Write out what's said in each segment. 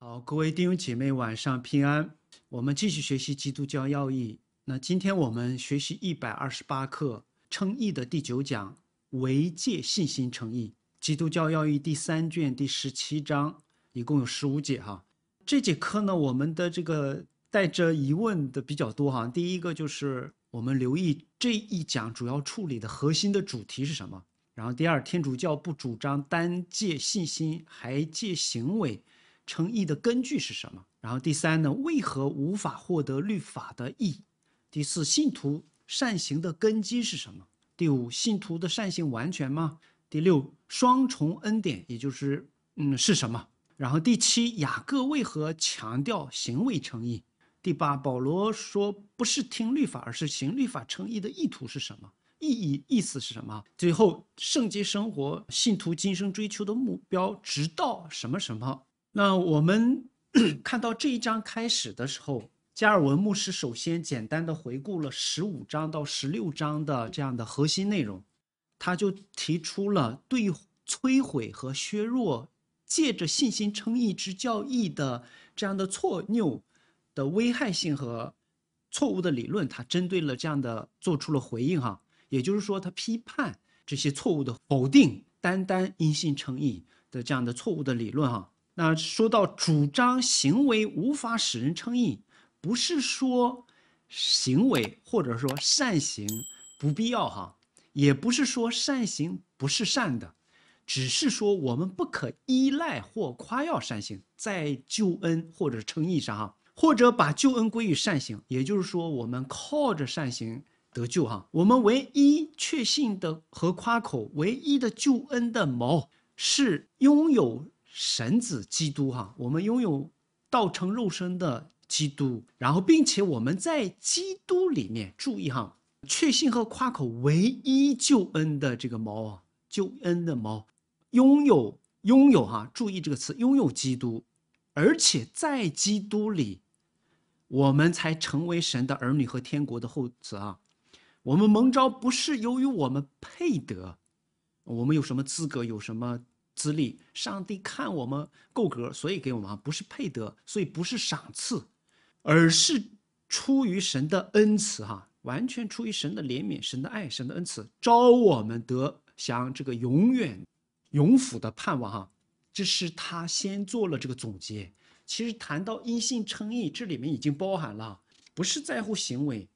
好，各位弟兄姐妹，晚上平安。我们继续学习《基督教要义》。那今天我们学习一百二十八课称义的第九讲，唯借信心称义。《基督教要义》第三卷第十七章，一共有十五节哈。这节课呢，我们的这个带着疑问的比较多哈。第一个就是我们留意这一讲主要处理的核心的主题是什么？然后第二，天主教不主张单借信心，还借行为。诚意的根据是什么？然后第三呢？为何无法获得律法的义？第四，信徒善行的根基是什么？第五，信徒的善行完全吗？第六，双重恩典，也就是嗯，是什么？然后第七，雅各为何强调行为诚意？第八，保罗说不是听律法，而是行律法诚意的意图是什么？意义意思是什么？最后，圣洁生活，信徒今生追求的目标，直到什么什么？那我们 看到这一章开始的时候，加尔文牧师首先简单的回顾了十五章到十六章的这样的核心内容，他就提出了对摧毁和削弱借着信心称义之教义的这样的错谬的危害性和错误的理论，他针对了这样的做出了回应哈，也就是说他批判这些错误的否定单单因信称义的这样的错误的理论哈。那说到主张行为无法使人称义，不是说行为或者说善行不必要哈，也不是说善行不是善的，只是说我们不可依赖或夸耀善行在救恩或者称义上哈，或者把救恩归于善行，也就是说我们靠着善行得救哈，我们唯一确信的和夸口唯一的救恩的锚是拥有。神子基督哈，我们拥有道成肉身的基督，然后并且我们在基督里面注意哈，确信和夸口唯一救恩的这个猫啊，救恩的猫，拥有拥有哈，注意这个词，拥有基督，而且在基督里，我们才成为神的儿女和天国的后子啊。我们蒙召不是由于我们配得，我们有什么资格？有什么？资历，上帝看我们够格，所以给我们不是配得，所以不是赏赐，而是出于神的恩慈哈，完全出于神的怜悯、神的爱、神的恩慈，招我们得享这个永远永福的盼望哈。这是他先做了这个总结。其实谈到因信称义，这里面已经包含了，不是在乎行为，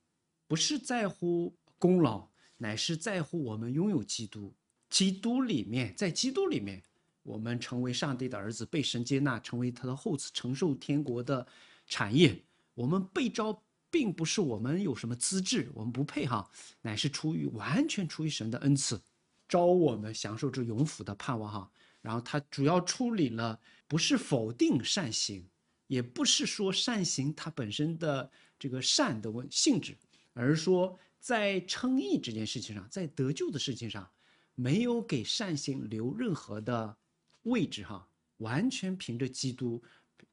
不是在乎功劳，乃是在乎我们拥有基督。基督里面，在基督里面。我们成为上帝的儿子，被神接纳，成为他的后子，承受天国的产业。我们被招，并不是我们有什么资质，我们不配哈，乃是出于完全出于神的恩赐，招我们享受这永福的盼望哈。然后他主要处理了，不是否定善行，也不是说善行它本身的这个善的问性质，而是说在称义这件事情上，在得救的事情上，没有给善行留任何的。位置哈，完全凭着基督，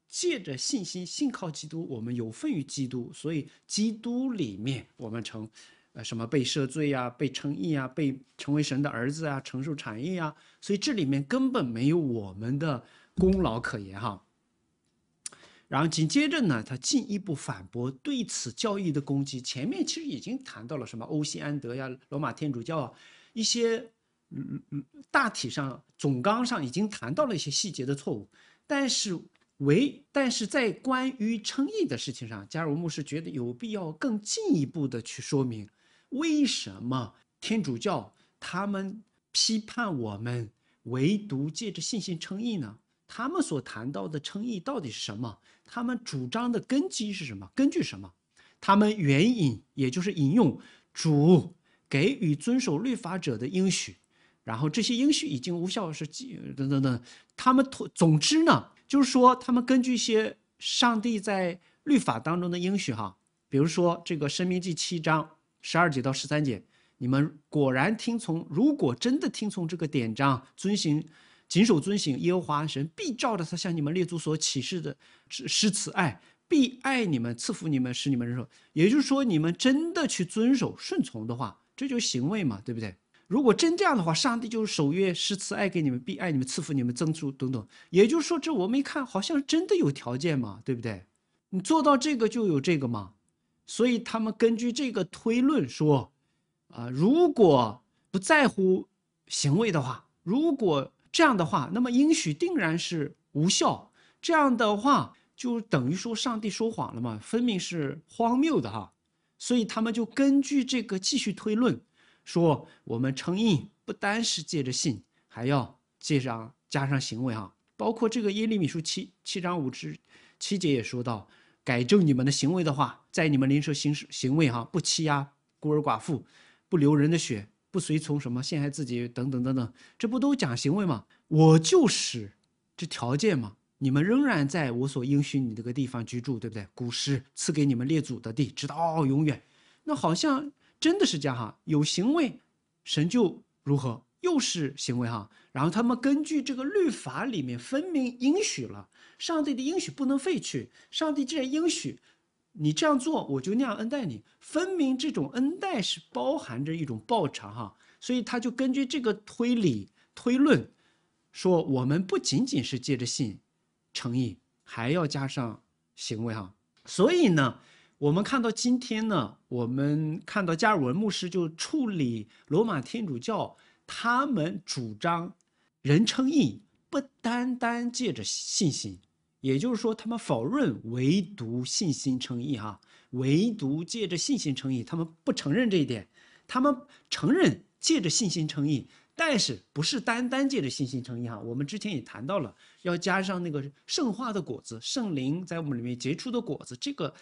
借着信心信靠基督，我们有份于基督。所以基督里面，我们成呃什么被赦罪啊，被称义啊，被成为神的儿子啊，承受产业啊。所以这里面根本没有我们的功劳可言哈。然后紧接着呢，他进一步反驳对此教义的攻击。前面其实已经谈到了什么欧西安德呀、罗马天主教啊一些。嗯嗯嗯，大体上总纲上已经谈到了一些细节的错误，但是唯但是在关于称义的事情上，加尔文牧师觉得有必要更进一步的去说明，为什么天主教他们批判我们唯独借着信心称义呢？他们所谈到的称义到底是什么？他们主张的根基是什么？根据什么？他们援引也就是引用主给予遵守律法者的应许。然后这些应许已经无效是等等等，他们总总之呢，就是说他们根据一些上帝在律法当中的应许哈，比如说这个申命记七章十二节到十三节，你们果然听从，如果真的听从这个典章，遵行，谨守遵行耶和华神必照着他向你们列祖所启示的诗诗词爱，必爱你们，赐福你们，使你们人手。也就是说，你们真的去遵守顺从的话，这就是行为嘛，对不对？如果真这样的话，上帝就是守约施慈爱给你们，必爱你们，赐福你们，增数等等。也就是说，这我们一看，好像真的有条件嘛，对不对？你做到这个就有这个嘛。所以他们根据这个推论说，啊，如果不在乎行为的话，如果这样的话，那么应许定然是无效。这样的话就等于说上帝说谎了嘛，分明是荒谬的哈。所以他们就根据这个继续推论。说我们称义不单是借着信，还要借上加上行为哈，包括这个耶利米书七七章五至七节也说到，改正你们的行为的话，在你们临受行行为哈，不欺压孤儿寡妇，不留人的血，不随从什么陷害自己等等等等，这不都讲行为吗？我就是这条件嘛，你们仍然在我所应许你这个地方居住，对不对？古时赐给你们列祖的地，直到永远，那好像。真的是这样哈，有行为，神就如何，又是行为哈。然后他们根据这个律法里面分明应许了，上帝的应许不能废去。上帝既然应许你这样做，我就那样恩待你。分明这种恩待是包含着一种报偿哈，所以他就根据这个推理推论，说我们不仅仅是借着信诚意，还要加上行为哈。所以呢。我们看到今天呢，我们看到加尔文牧师就处理罗马天主教，他们主张人称义不单单借着信心，也就是说他们否认唯独信心称义哈，唯独借着信心称义，他们不承认这一点，他们承认借着信心称义，但是不是单单借着信心称义哈，我们之前也谈到了要加上那个圣化的果子，圣灵在我们里面结出的果子这个。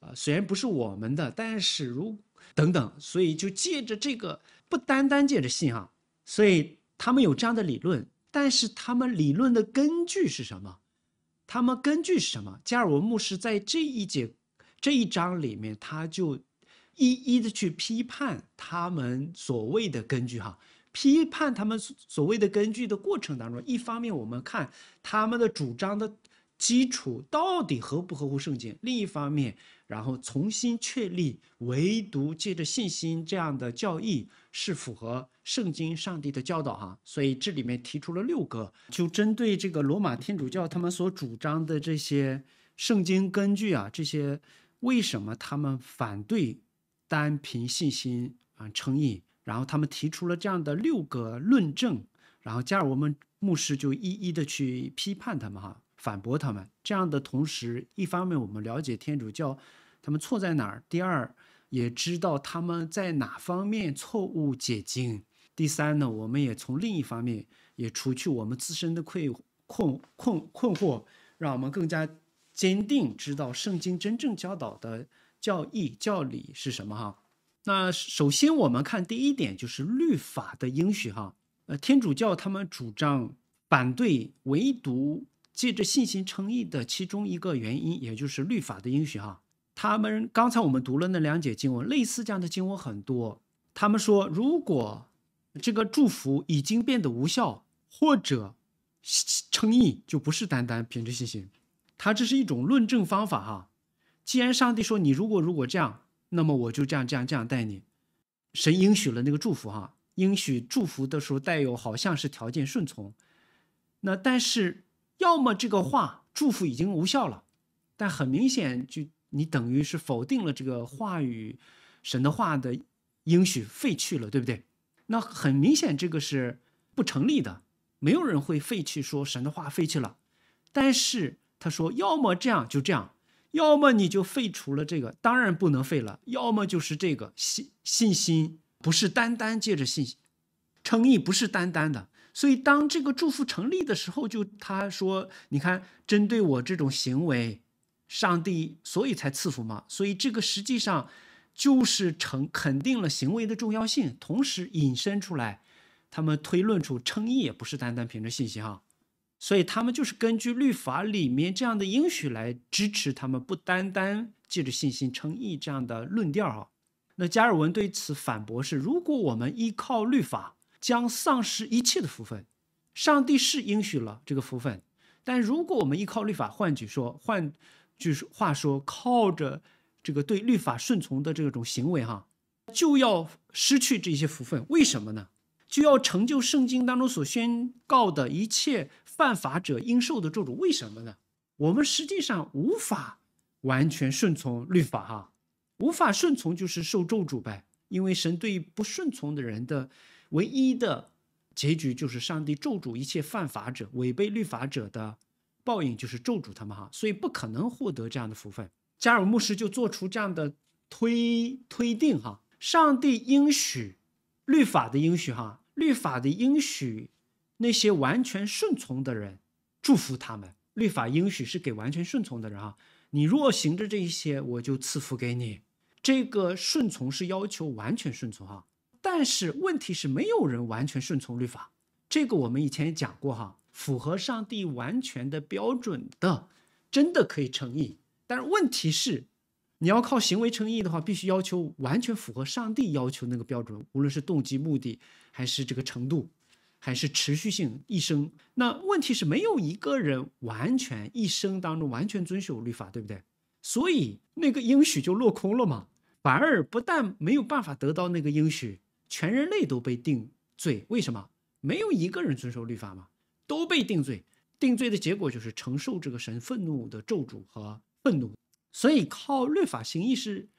啊，虽然不是我们的，但是如等等，所以就借着这个，不单单借着信仰，所以他们有这样的理论，但是他们理论的根据是什么？他们根据是什么？加尔文牧师在这一节、这一章里面，他就一一的去批判他们所谓的根据哈，批判他们所谓的根据的过程当中，一方面我们看他们的主张的基础到底合不合乎圣经，另一方面。然后重新确立，唯独借着信心这样的教义是符合圣经上帝的教导哈。所以这里面提出了六个，就针对这个罗马天主教他们所主张的这些圣经根据啊，这些为什么他们反对单凭信心啊诚意，然后他们提出了这样的六个论证，然后加入我们牧师就一一的去批判他们哈。反驳他们这样的同时，一方面我们了解天主教他们错在哪儿；第二，也知道他们在哪方面错误解经；第三呢，我们也从另一方面也除去我们自身的困困困困惑，让我们更加坚定，知道圣经真正教导的教义教理是什么哈。那首先我们看第一点就是律法的应许哈，呃，天主教他们主张反对唯独。借着信心、称义的其中一个原因，也就是律法的应许哈。他们刚才我们读了那两节经文，类似这样的经文很多。他们说，如果这个祝福已经变得无效，或者称义就不是单单凭着信心。他这是一种论证方法哈。既然上帝说你如果如果这样，那么我就这样这样这样待你。神应许了那个祝福哈，应许祝福的时候带有好像是条件顺从。那但是。要么这个话祝福已经无效了，但很明显，就你等于是否定了这个话语，神的话的应许废去了，对不对？那很明显，这个是不成立的。没有人会废去说神的话废去了，但是他说，要么这样就这样，要么你就废除了这个，当然不能废了。要么就是这个信信心不是单单借着信心，诚意不是单单的。所以，当这个祝福成立的时候，就他说：“你看，针对我这种行为，上帝所以才赐福嘛。”所以，这个实际上就是成肯定了行为的重要性，同时引申出来，他们推论出称义也不是单单凭着信心哈。所以，他们就是根据律法里面这样的应许来支持他们不单单借着信心称义这样的论调哈。那加尔文对此反驳是：如果我们依靠律法，将丧失一切的福分，上帝是应许了这个福分，但如果我们依靠律法换取，说换，句话说靠着这个对律法顺从的这种行为，哈，就要失去这些福分。为什么呢？就要成就圣经当中所宣告的一切犯法者应受的咒诅。为什么呢？我们实际上无法完全顺从律法，哈，无法顺从就是受咒诅呗，因为神对于不顺从的人的。唯一的结局就是上帝咒诅一切犯法者、违背律法者的报应就是咒诅他们哈，所以不可能获得这样的福分。加尔牧师就做出这样的推推定哈，上帝应许律法的应许哈，律法的应许那些完全顺从的人祝福他们，律法应许是给完全顺从的人哈，你若行着这一些，我就赐福给你。这个顺从是要求完全顺从哈。但是问题是，没有人完全顺从律法。这个我们以前也讲过哈，符合上帝完全的标准的，真的可以称义。但是问题是，你要靠行为称义的话，必须要求完全符合上帝要求那个标准，无论是动机、目的，还是这个程度，还是持续性一生。那问题是，没有一个人完全一生当中完全遵守律法，对不对？所以那个应许就落空了嘛，反而不但没有办法得到那个应许。全人类都被定罪，为什么？没有一个人遵守律法吗？都被定罪，定罪的结果就是承受这个神愤怒的咒诅和愤怒。所以靠律法行义是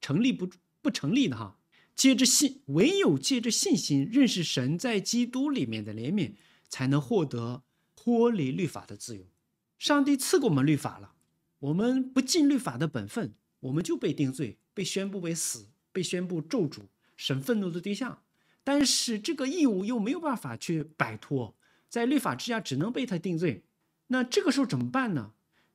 成立不不成立的哈。借着信，唯有借着信心认识神在基督里面的怜悯，才能获得脱离律法的自由。上帝赐给我们律法了，我们不尽律法的本分，我们就被定罪，被宣布为死，被宣布咒诅。神愤怒的对象，但是这个义务又没有办法去摆脱，在律法之下只能被他定罪。那这个时候怎么办呢？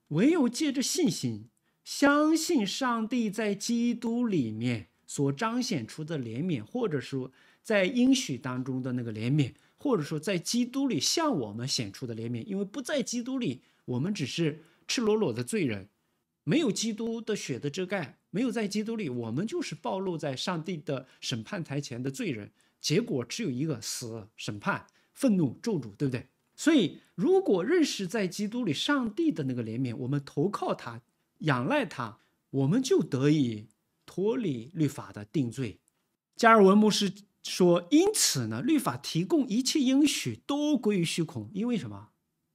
唯有借着信心，相信上帝在基督里面所彰显出的怜悯，或者说在应许当中的那个怜悯，或者说在基督里向我们显出的怜悯，因为不在基督里，我们只是赤裸裸的罪人。没有基督的血的遮盖，没有在基督里，我们就是暴露在上帝的审判台前的罪人。结果只有一个：死、审判、愤怒、咒诅，对不对？所以，如果认识在基督里上帝的那个怜悯，我们投靠他、仰赖他，我们就得以脱离律法的定罪。加尔文牧师说：“因此呢，律法提供一切应许都归于虚空，因为什么？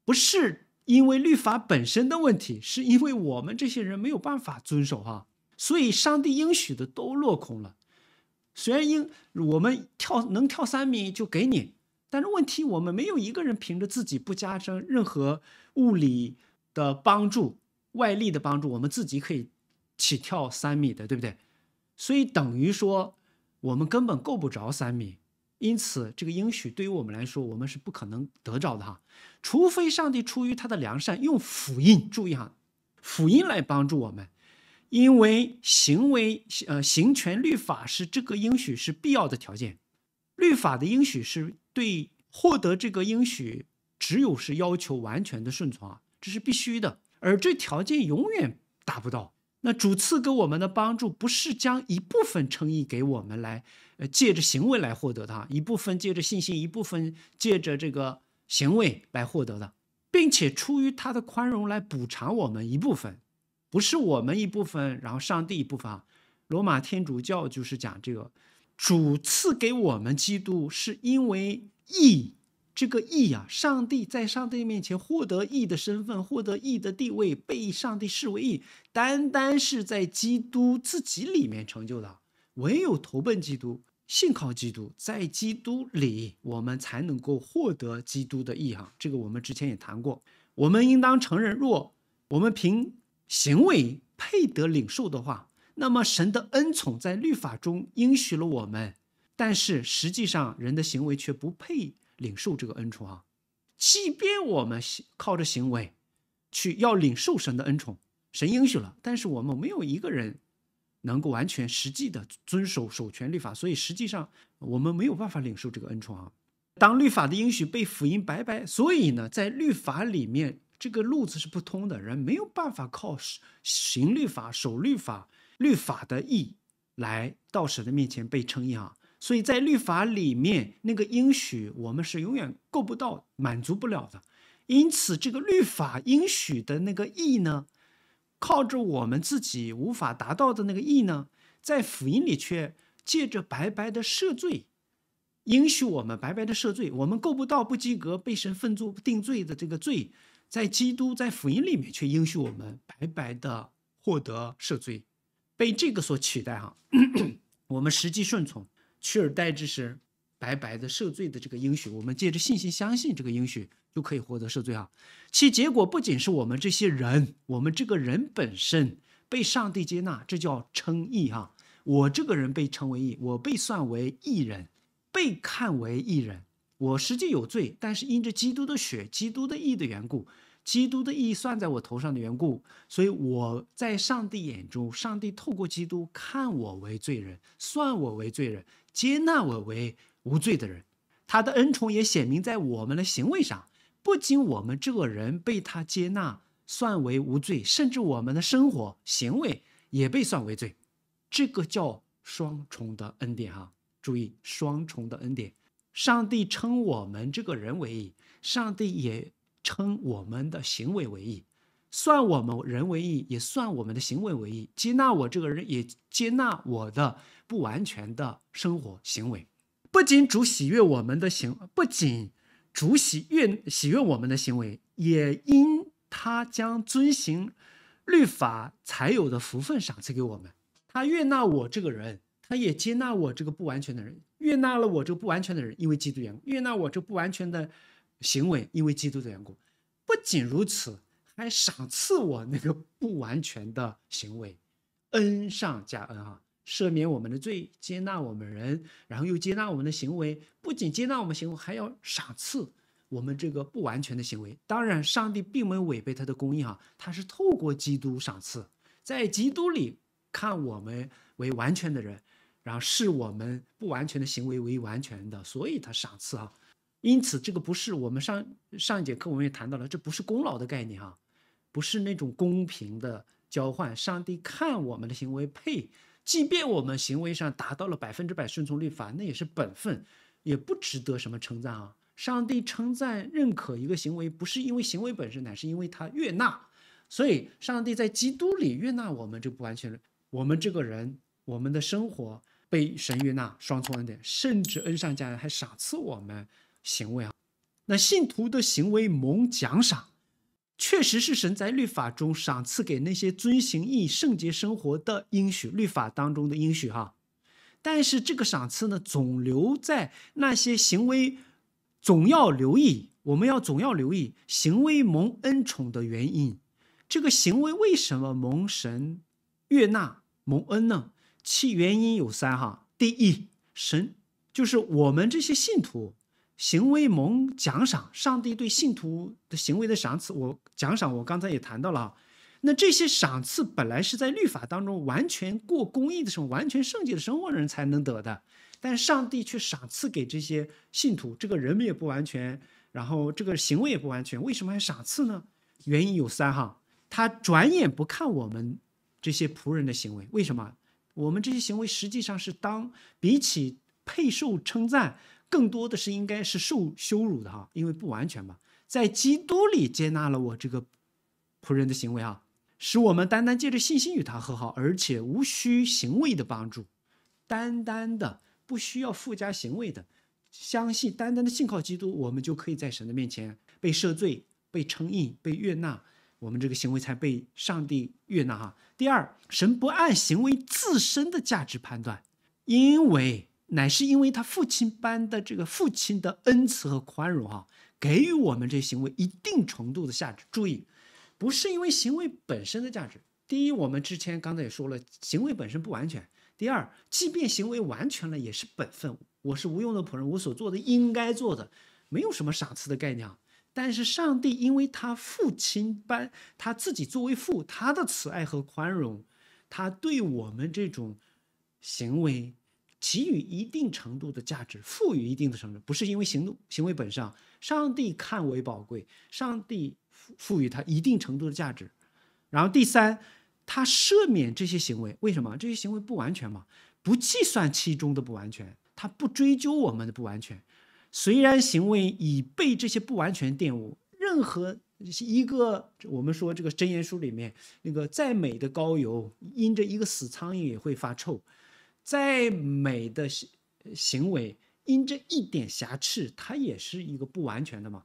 不是。”因为律法本身的问题，是因为我们这些人没有办法遵守哈，所以上帝应许的都落空了。虽然应我们跳能跳三米就给你，但是问题我们没有一个人凭着自己不加上任何物理的帮助、外力的帮助，我们自己可以起跳三米的，对不对？所以等于说我们根本够不着三米。因此，这个应许对于我们来说，我们是不可能得着的哈，除非上帝出于他的良善，用福音，注意哈，福音来帮助我们，因为行为，呃，行权律法是这个应许是必要的条件，律法的应许是对获得这个应许，只有是要求完全的顺从啊，这是必须的，而这条件永远达不到。那主赐给我们的帮助，不是将一部分诚意给我们来。呃，借着行为来获得的，一部分借着信心，一部分借着这个行为来获得的，并且出于他的宽容来补偿我们一部分，不是我们一部分，然后上帝一部分。啊。罗马天主教就是讲这个，主赐给我们基督是因为义，这个义啊，上帝在上帝面前获得义的身份，获得义的地位，被上帝视为义，单单是在基督自己里面成就的，唯有投奔基督。信靠基督，在基督里，我们才能够获得基督的义哈。这个我们之前也谈过。我们应当承认，若我们凭行为配得领受的话，那么神的恩宠在律法中应许了我们，但是实际上人的行为却不配领受这个恩宠啊。即便我们靠着行为去要领受神的恩宠，神应许了，但是我们没有一个人。能够完全实际的遵守守权律法，所以实际上我们没有办法领受这个恩宠啊。当律法的应许被福音白白，所以呢，在律法里面这个路子是不通的，人没有办法靠行律法、守律法、律法的义来到神的面前被称义啊。所以在律法里面那个应许我们是永远够不到、满足不了的。因此，这个律法应许的那个义呢？靠着我们自己无法达到的那个义呢，在福音里却借着白白的赦罪，应许我们白白的赦罪。我们够不到不及格被神分作定罪的这个罪，在基督在福音里面却应许我们白白的获得赦罪，被这个所取代。哈，我们实际顺从，取而代之是白白的赦罪的这个应许。我们借着信心相信这个应许。都可以获得赦罪啊。其结果不仅是我们这些人，我们这个人本身被上帝接纳，这叫称义哈。我这个人被称为义，我被算为义人，被看为义人。我实际有罪，但是因着基督的血、基督的义的缘故，基督的义算在我头上的缘故，所以我在上帝眼中，上帝透过基督看我为罪人，算我为罪人，接纳我为无罪的人。他的恩宠也显明在我们的行为上。不仅我们这个人被他接纳，算为无罪，甚至我们的生活行为也被算为罪，这个叫双重的恩典哈。注意双重的恩典，上帝称我们这个人为义，上帝也称我们的行为为义，算我们人为义，也算我们的行为为义，接纳我这个人，也接纳我的不完全的生活行为。不仅主喜悦我们的行，不仅。主喜悦喜悦我们的行为，也因他将遵行律法才有的福分赏赐给我们。他悦纳我这个人，他也接纳我这个不完全的人，悦纳了我这个不完全的人，因为基督缘故；悦纳我这不完全的行为，因为基督的缘故。不仅如此，还赏赐我那个不完全的行为，恩上加恩啊！赦免我们的罪，接纳我们人，然后又接纳我们的行为，不仅接纳我们行为，还要赏赐我们这个不完全的行为。当然，上帝并没有违背他的公义哈，他是透过基督赏赐，在基督里看我们为完全的人，然后视我们不完全的行为为完全的，所以他赏赐啊。因此，这个不是我们上上一节课我们也谈到了，这不是功劳的概念哈，不是那种公平的交换。上帝看我们的行为配。即便我们行为上达到了百分之百顺从律法，那也是本分，也不值得什么称赞啊！上帝称赞、认可一个行为，不是因为行为本身，乃是因为他悦纳。所以，上帝在基督里悦纳我们，就不完全我们这个人，我们的生活被神悦纳，双重恩典，甚至恩上加恩，还赏赐我们行为啊！那信徒的行为蒙奖赏。确实是神在律法中赏赐给那些遵行义、圣洁生活的应许，律法当中的应许哈。但是这个赏赐呢，总留在那些行为，总要留意，我们要总要留意行为蒙恩宠的原因。这个行为为什么蒙神悦纳、蒙恩呢？其原因有三哈。第一，神就是我们这些信徒。行为蒙奖赏，上帝对信徒的行为的赏赐。我奖赏，我刚才也谈到了哈。那这些赏赐本来是在律法当中完全过公义的生，完全圣洁的生活人才能得的，但上帝却赏赐给这些信徒。这个人们也不完全，然后这个行为也不完全，为什么还赏赐呢？原因有三哈。他转眼不看我们这些仆人的行为，为什么？我们这些行为实际上是当比起配受称赞。更多的是应该是受羞辱的哈，因为不完全吧。在基督里接纳了我这个仆人的行为啊，使我们单单借着信心与他和好，而且无需行为的帮助，单单的不需要附加行为的，相信单单的信靠基督，我们就可以在神的面前被赦罪、被称义、被悦纳，我们这个行为才被上帝悦纳哈。第二，神不按行为自身的价值判断，因为。乃是因为他父亲般的这个父亲的恩慈和宽容，哈，给予我们这行为一定程度的价值。注意，不是因为行为本身的价值。第一，我们之前刚才也说了，行为本身不完全；第二，即便行为完全了，也是本分。我是无用的仆人，我所做的应该做的，没有什么赏赐的概念。但是上帝，因为他父亲般，他自己作为父，他的慈爱和宽容，他对我们这种行为。给予一定程度的价值，赋予一定的程度，不是因为行动行为本身，上帝看为宝贵，上帝赋赋予他一定程度的价值。然后第三，他赦免这些行为，为什么？这些行为不完全嘛，不计算其中的不完全，他不追究我们的不完全。虽然行为已被这些不完全玷污，任何一个我们说这个箴言书里面那个再美的高油，因着一个死苍蝇也会发臭。再美的行行为，因这一点瑕疵，它也是一个不完全的嘛。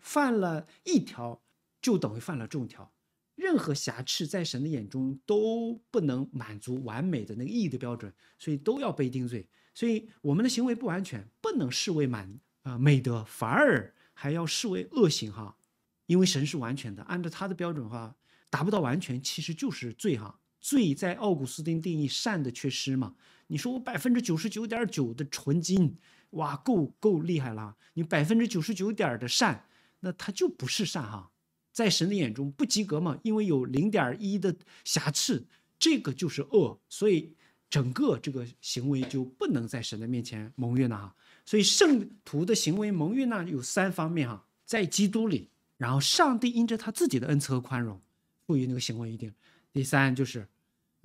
犯了一条，就等于犯了众条。任何瑕疵在神的眼中都不能满足完美的那个意义的标准，所以都要被定罪。所以我们的行为不完全，不能视为满呃美德，反而还要视为恶行哈。因为神是完全的，按照他的标准哈，达不到完全，其实就是罪哈。罪在奥古斯丁定义善的缺失嘛？你说我百分之九十九点九的纯金，哇，够够厉害了。你百分之九十九点的善，那它就不是善哈，在神的眼中不及格嘛，因为有零点一的瑕疵，这个就是恶，所以整个这个行为就不能在神的面前蒙悦呢哈。所以圣徒的行为蒙悦呢有三方面哈，在基督里，然后上帝因着他自己的恩赐和宽容，赋予那个行为一定。第三就是。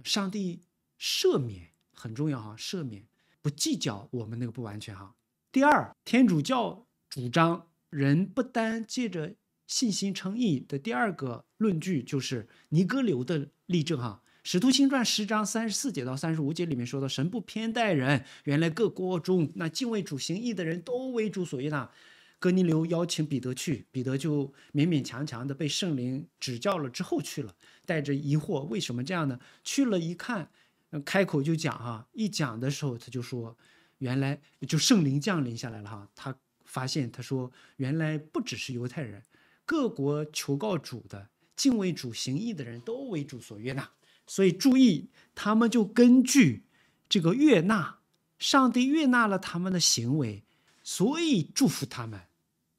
上帝赦免很重要哈，赦免不计较我们那个不完全哈。第二，天主教主张人不单借着信心称义的第二个论据就是尼哥流的例证哈，《使徒行传》十章三十四节到三十五节里面说的，神不偏待人，原来各国中那敬畏主行义的人都为主所悦纳。哥尼流邀请彼得去，彼得就勉勉强强的被圣灵指教了之后去了，带着疑惑，为什么这样呢？去了一看，开口就讲哈，一讲的时候他就说，原来就圣灵降临下来了哈，他发现他说，原来不只是犹太人，各国求告主的、敬畏主、行义的人都为主所悦纳，所以注意，他们就根据这个悦纳，上帝悦纳了他们的行为，所以祝福他们。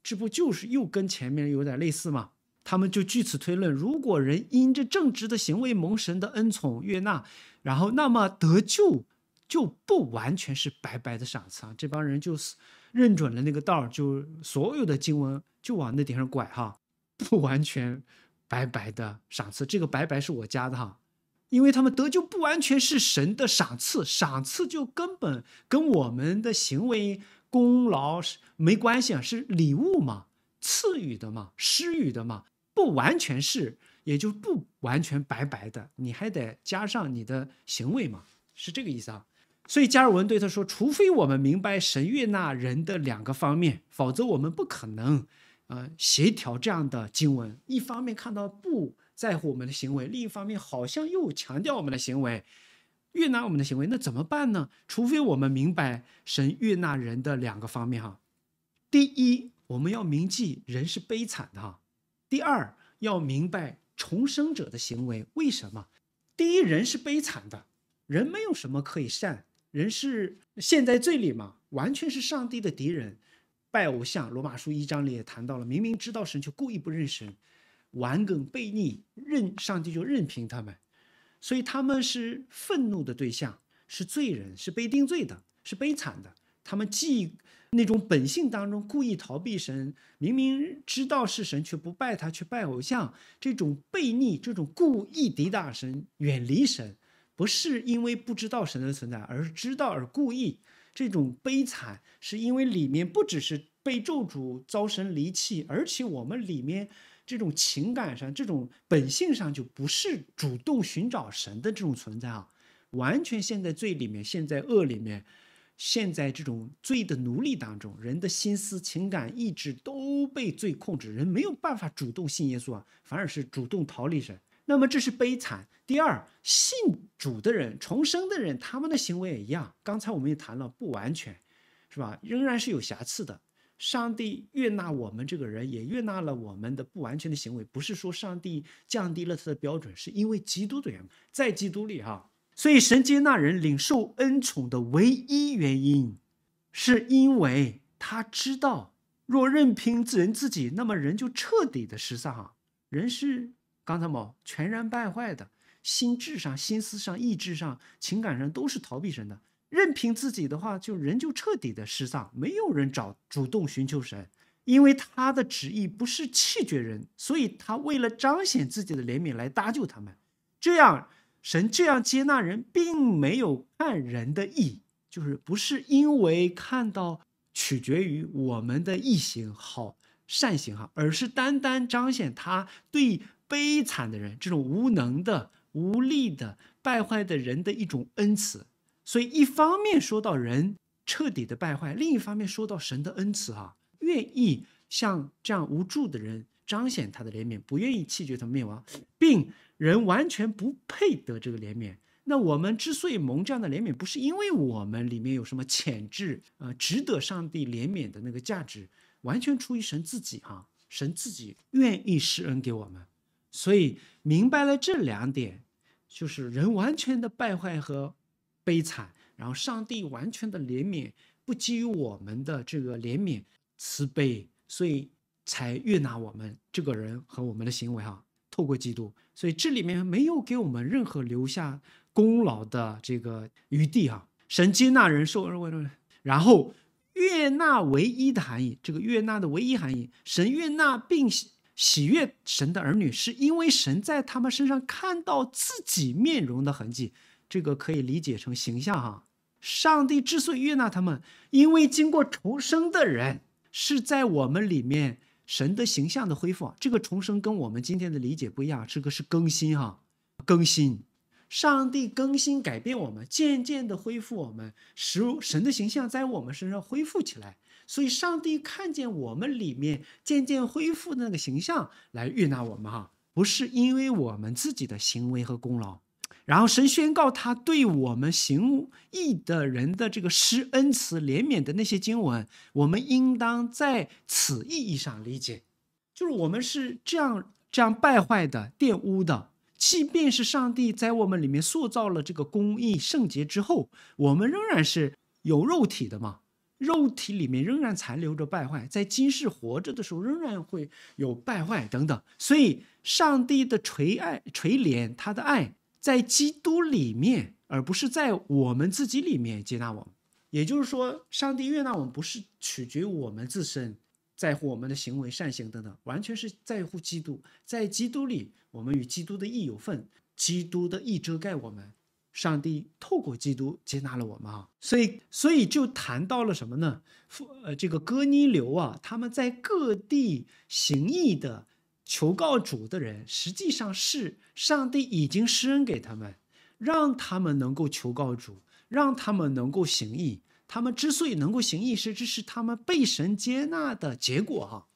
这不就是又跟前面有点类似吗？他们就据此推论，如果人因这正直的行为蒙神的恩宠悦纳，然后那么得救就不完全是白白的赏赐啊！这帮人就是认准了那个道就所有的经文就往那顶上拐哈，不完全白白的赏赐。这个白白是我加的哈，因为他们得救不完全是神的赏赐，赏赐就根本跟我们的行为。功劳是没关系啊，是礼物嘛，赐予的嘛，施予的嘛，不完全是，也就不完全白白的，你还得加上你的行为嘛，是这个意思啊。所以加尔文对他说，除非我们明白神悦纳人的两个方面，否则我们不可能，呃，协调这样的经文。一方面看到不在乎我们的行为，另一方面好像又强调我们的行为。悦纳我们的行为，那怎么办呢？除非我们明白神悦纳人的两个方面哈。第一，我们要铭记人是悲惨的哈。第二，要明白重生者的行为为什么？第一，人是悲惨的，人没有什么可以善，人是陷在罪里嘛，完全是上帝的敌人，拜偶像。罗马书一章里也谈到了，明明知道神，却故意不认神，顽梗悖逆，任上帝就任凭他们。所以他们是愤怒的对象，是罪人，是被定罪的，是悲惨的。他们既那种本性当中故意逃避神，明明知道是神却不拜他，却拜偶像，这种悖逆，这种故意敌挡神，远离神，不是因为不知道神的存在，而是知道而故意。这种悲惨是因为里面不只是被咒诅、遭神离弃，而且我们里面。这种情感上，这种本性上就不是主动寻找神的这种存在啊，完全陷在罪里面，陷在恶里面，陷在这种罪的奴隶当中。人的心思、情感、意志都被罪控制，人没有办法主动信耶稣啊，反而是主动逃离神。那么这是悲惨。第二，信主的人、重生的人，他们的行为也一样。刚才我们也谈了，不完全，是吧？仍然是有瑕疵的。上帝悦纳我们这个人，也悦纳了我们的不完全的行为。不是说上帝降低了他的标准，是因为基督的缘故，在基督里哈。所以神接纳人领受恩宠的唯一原因，是因为他知道，若任凭自人自己，那么人就彻底的失丧。哈，人是刚才某全然败坏的心智上、心思上、意志上、情感上都是逃避神的。任凭自己的话，就人就彻底的失丧，没有人找主动寻求神，因为他的旨意不是弃绝人，所以他为了彰显自己的怜悯来搭救他们。这样神这样接纳人，并没有看人的意，就是不是因为看到取决于我们的意行好善行哈，而是单单彰显他对悲惨的人、这种无能的、无力的、败坏的人的一种恩慈。所以，一方面说到人彻底的败坏，另一方面说到神的恩慈啊，愿意向这样无助的人彰显他的怜悯，不愿意弃绝他灭亡，并人完全不配得这个怜悯。那我们之所以蒙这样的怜悯，不是因为我们里面有什么潜质，呃，值得上帝怜悯的那个价值，完全出于神自己哈，神自己愿意施恩给我们。所以，明白了这两点，就是人完全的败坏和。悲惨，然后上帝完全的怜悯，不基于我们的这个怜悯、慈悲，所以才悦纳我们这个人和我们的行为哈。透过基督，所以这里面没有给我们任何留下功劳的这个余地哈。神接纳人，受人为然后悦纳唯一的含义，这个悦纳的唯一含义，神悦纳并喜悦神的儿女，是因为神在他们身上看到自己面容的痕迹。这个可以理解成形象哈，上帝之所以悦纳他们，因为经过重生的人是在我们里面神的形象的恢复。这个重生跟我们今天的理解不一样，这个是更新哈，更新，上帝更新改变我们，渐渐的恢复我们，使神的形象在我们身上恢复起来。所以，上帝看见我们里面渐渐恢复的那个形象来悦纳我们哈，不是因为我们自己的行为和功劳。然后神宣告他对我们行义的人的这个施恩慈怜悯的那些经文，我们应当在此意义上理解，就是我们是这样这样败坏的、玷污的。即便是上帝在我们里面塑造了这个公义、圣洁之后，我们仍然是有肉体的嘛？肉体里面仍然残留着败坏，在今世活着的时候仍然会有败坏等等。所以，上帝的垂爱、垂怜，他的爱。在基督里面，而不是在我们自己里面接纳我们。也就是说，上帝悦纳我们不是取决于我们自身，在乎我们的行为、善行等等，完全是在乎基督。在基督里，我们与基督的义有份，基督的义遮盖我们。上帝透过基督接纳了我们啊！所以，所以就谈到了什么呢？呃，这个哥尼流啊，他们在各地行义的。求告主的人，实际上是上帝已经施恩给他们，让他们能够求告主，让他们能够行义。他们之所以能够行义，是这是他们被神接纳的结果哈。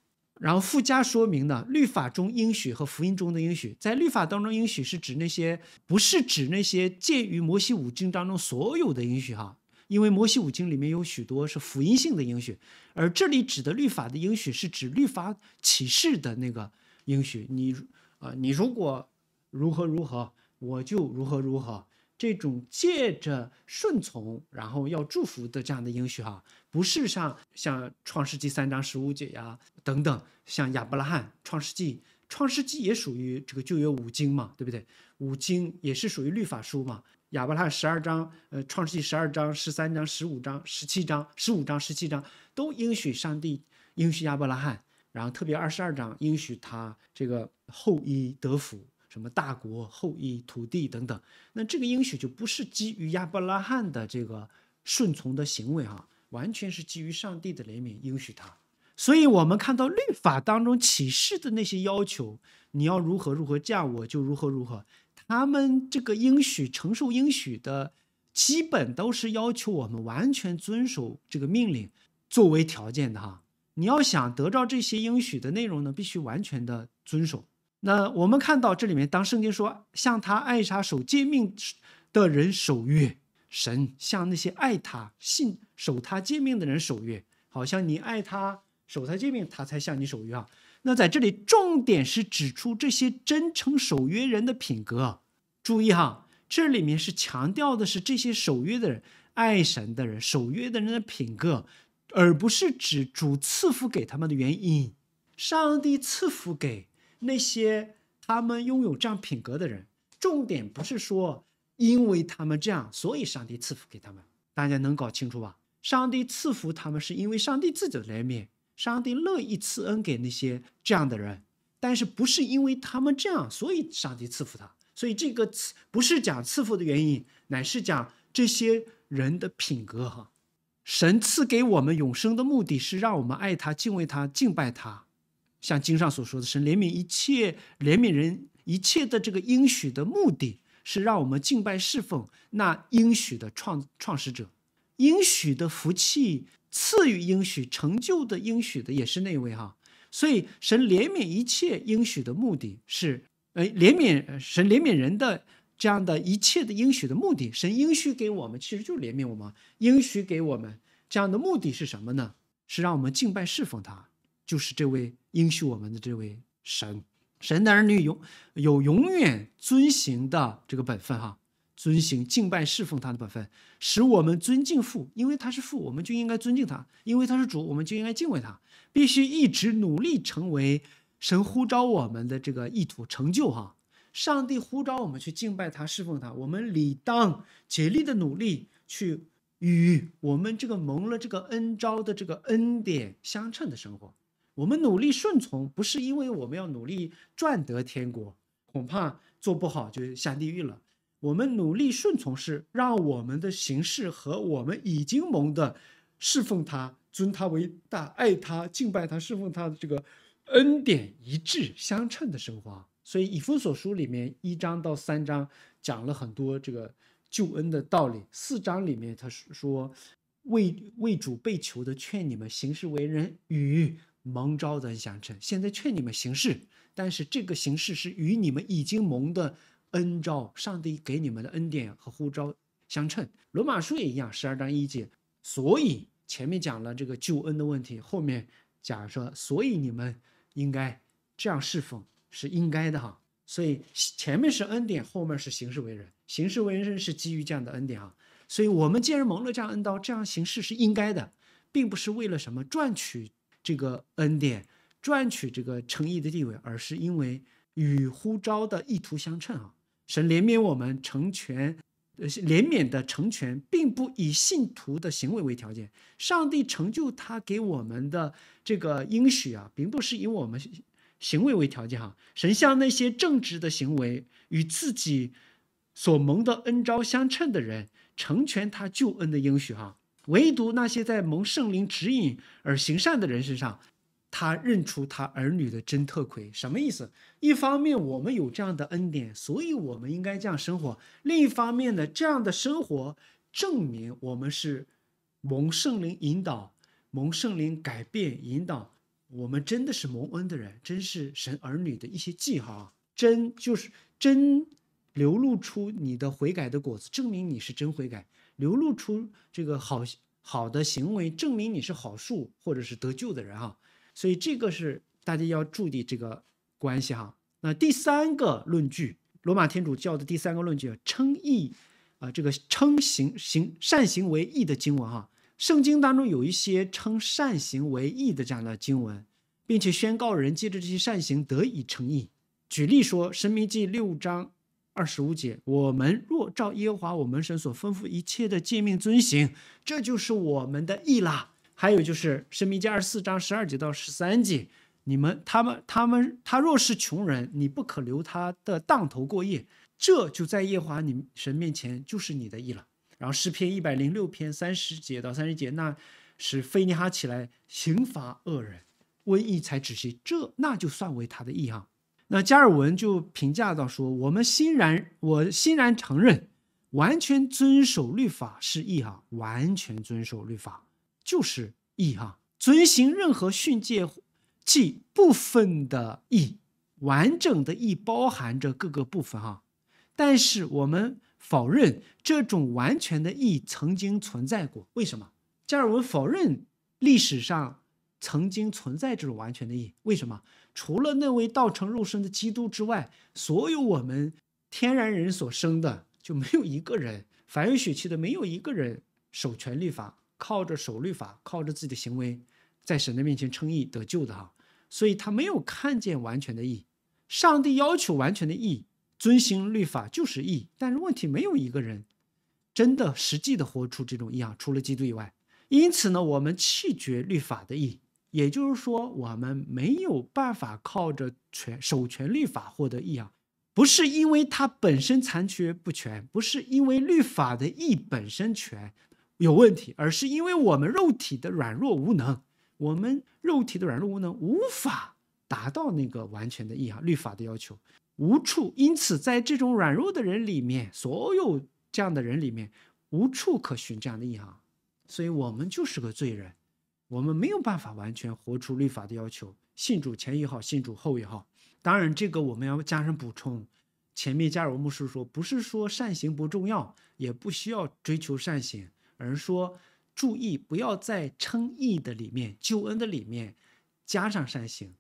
然后附加说明呢，律法中应许和福音中的应许，在律法当中应许是指那些不是指那些介于摩西五经当中所有的应许哈，因为摩西五经里面有许多是福音性的应许，而这里指的律法的应许是指律法启示的那个。应许你，啊，你如果如何如何，我就如何如何。这种借着顺从，然后要祝福的这样的应许，哈，不是像像创世纪三章十五节呀等等，像亚伯拉罕，创世纪，创世纪也属于这个旧约五经嘛，对不对？五经也是属于律法书嘛。亚伯拉罕十二章，呃，创世纪十二章、十三章、十五章、十七章、十五章、十七章都应许上帝，应许亚伯拉罕。然后，特别二十二章应许他这个后裔得福，什么大国后裔土地等等。那这个应许就不是基于亚伯拉罕的这个顺从的行为哈，完全是基于上帝的怜悯应许他。所以，我们看到律法当中启示的那些要求，你要如何如何嫁我就如何如何，他们这个应许承受应许的基本都是要求我们完全遵守这个命令作为条件的哈。你要想得到这些应许的内容呢，必须完全的遵守。那我们看到这里面，当圣经说向他爱他守诫命的人守约，神向那些爱他信守他诫命的人守约，好像你爱他守他诫命，他才向你守约啊。那在这里重点是指出这些真诚守约人的品格。注意哈，这里面是强调的是这些守约的人、爱神的人、守约的人的品格。而不是指主赐福给他们的原因，上帝赐福给那些他们拥有这样品格的人。重点不是说因为他们这样，所以上帝赐福给他们。大家能搞清楚吧？上帝赐福他们是因为上帝自己的怜悯，上帝乐意赐恩给那些这样的人，但是不是因为他们这样，所以上帝赐福他。所以这个赐不是讲赐福的原因，乃是讲这些人的品格，哈。神赐给我们永生的目的是让我们爱他、敬畏他、敬拜他，像经上所说的，神怜悯一切、怜悯人一切的这个应许的目的是让我们敬拜侍奉那应许的创创始者，应许的福气赐予应许成就的应许的也是那位哈，所以神怜悯一切应许的目的是，呃，怜悯神怜悯人的。这样的一切的应许的目的，神应许给我们其实就是怜悯我们，应许给我们这样的目的是什么呢？是让我们敬拜侍奉他，就是这位应许我们的这位神。神的儿女永有永远遵行的这个本分哈，遵行敬拜侍奉他的本分，使我们尊敬父，因为他是父，我们就应该尊敬他；因为他是主，我们就应该敬畏他。必须一直努力成为神呼召我们的这个意图成就哈。上帝呼召我们去敬拜他、侍奉他，我们理当竭力的努力去与我们这个蒙了这个恩招的这个恩典相称的生活。我们努力顺从，不是因为我们要努力赚得天国，恐怕做不好就下地狱了。我们努力顺从是让我们的行事和我们已经蒙的侍奉他、尊他为大、爱他、敬拜他、侍奉他的这个恩典一致相称的生活。所以以弗所书里面一章到三章讲了很多这个救恩的道理，四章里面他说为为主被求的劝你们行事为人与蒙召的相称。现在劝你们行事，但是这个行事是与你们已经蒙的恩召、上帝给你们的恩典和呼召相称。罗马书也一样，十二章一节，所以前面讲了这个救恩的问题，后面讲说，所以你们应该这样侍奉。是应该的哈，所以前面是恩典，后面是行事为人。行事为人是基于这样的恩典啊，所以我们既然蒙了这样恩刀，这样行事是应该的，并不是为了什么赚取这个恩典、赚取这个诚意的地位，而是因为与呼召的意图相称啊。神怜悯我们、成全，怜悯的成全并不以信徒的行为为条件。上帝成就他给我们的这个应许啊，并不是因为我们。行为为条件哈，神向那些正直的行为与自己所蒙的恩招相称的人成全他救恩的应许哈，唯独那些在蒙圣灵指引而行善的人身上，他认出他儿女的真特亏什么意思？一方面我们有这样的恩典，所以我们应该这样生活；另一方面呢，这样的生活证明我们是蒙圣灵引导、蒙圣灵改变、引导。我们真的是蒙恩的人，真是神儿女的一些记号，真就是真，流露出你的悔改的果子，证明你是真悔改，流露出这个好好的行为，证明你是好树或者是得救的人哈。所以这个是大家要注意这个关系哈。那第三个论据，罗马天主教的第三个论据称义啊，这个称行行善行为义的经文哈。圣经当中有一些称善行为义的这样的经文，并且宣告人借着这些善行得以成义。举例说，《申明记》六章二十五节：“我们若照耶和华我们神所吩咐一切的诫命遵行，这就是我们的义啦。”还有就是《申明记》二十四章十二节到十三节：“你们他们他们他若是穷人，你不可留他的当头过夜，这就在耶和华你神面前就是你的义了。”然后诗篇一百零六篇三十节到三十节，那是菲尼哈起来刑罚恶人，瘟疫才止息。这那就算为他的意哈。那加尔文就评价到说：“我们欣然，我欣然承认，完全遵守律法是义哈。完全遵守律法就是义哈。遵行任何训诫，即部分的义，完整的义包含着各个部分哈。但是我们。”否认这种完全的义曾经存在过，为什么加尔文否认历史上曾经存在这种完全的义？为什么除了那位道成肉身的基督之外，所有我们天然人所生的就没有一个人，凡有血气的没有一个人守权律法，靠着守律法，靠着自己的行为在神的面前称义得救的哈？所以他没有看见完全的义，上帝要求完全的义。遵行律法就是义，但是问题没有一个人真的实际的活出这种义啊，除了基督以外。因此呢，我们弃绝律法的义，也就是说，我们没有办法靠着权守权律法获得义啊。不是因为它本身残缺不全，不是因为律法的义本身全有问题，而是因为我们肉体的软弱无能。我们肉体的软弱无能无法达到那个完全的义啊，律法的要求。无处，因此，在这种软弱的人里面，所有这样的人里面，无处可寻这样的一行，所以我们就是个罪人，我们没有办法完全活出律法的要求，信主前也好，信主后也好，当然这个我们要加上补充，前面加柔牧师说，不是说善行不重要，也不需要追求善行，而是说注意不要在称义的里面、救恩的里面加上善行。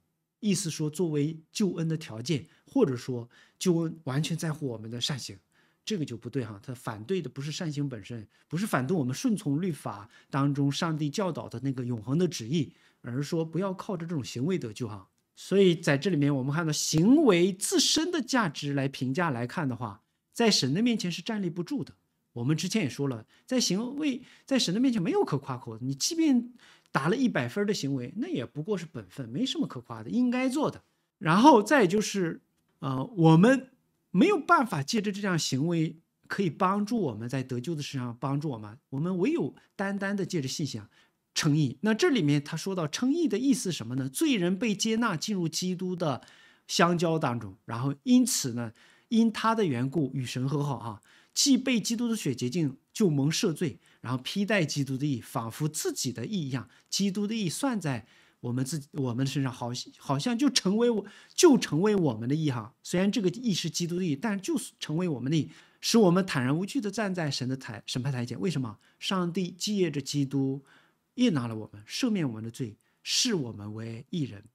意思说，作为救恩的条件，或者说救恩完全在乎我们的善行，这个就不对哈。他反对的不是善行本身，不是反对我们顺从律法当中上帝教导的那个永恒的旨意，而是说不要靠着这种行为得救哈。所以在这里面，我们看到行为自身的价值来评价来看的话，在神的面前是站立不住的。我们之前也说了，在行为在神的面前没有可夸口的，你即便打了一百分的行为，那也不过是本分，没什么可夸的，应该做的。然后再就是，呃，我们没有办法借着这样行为可以帮助我们在得救的事上帮助我们，我们唯有单单的借着信心、诚意。那这里面他说到诚意的意思什么呢？罪人被接纳进入基督的相交当中，然后因此呢，因他的缘故与神和好啊。既被基督的血洁净，就蒙赦罪，然后披戴基督的义，仿佛自己的义一样。基督的义算在我们自己我们的身上，好好像就成为我，就成为我们的义哈。虽然这个义是基督的义，但就成为我们的义，使我们坦然无惧的站在神的台审判台前。为什么？上帝借着基督，应拿了我们，赦免我们的罪，视我们为义人，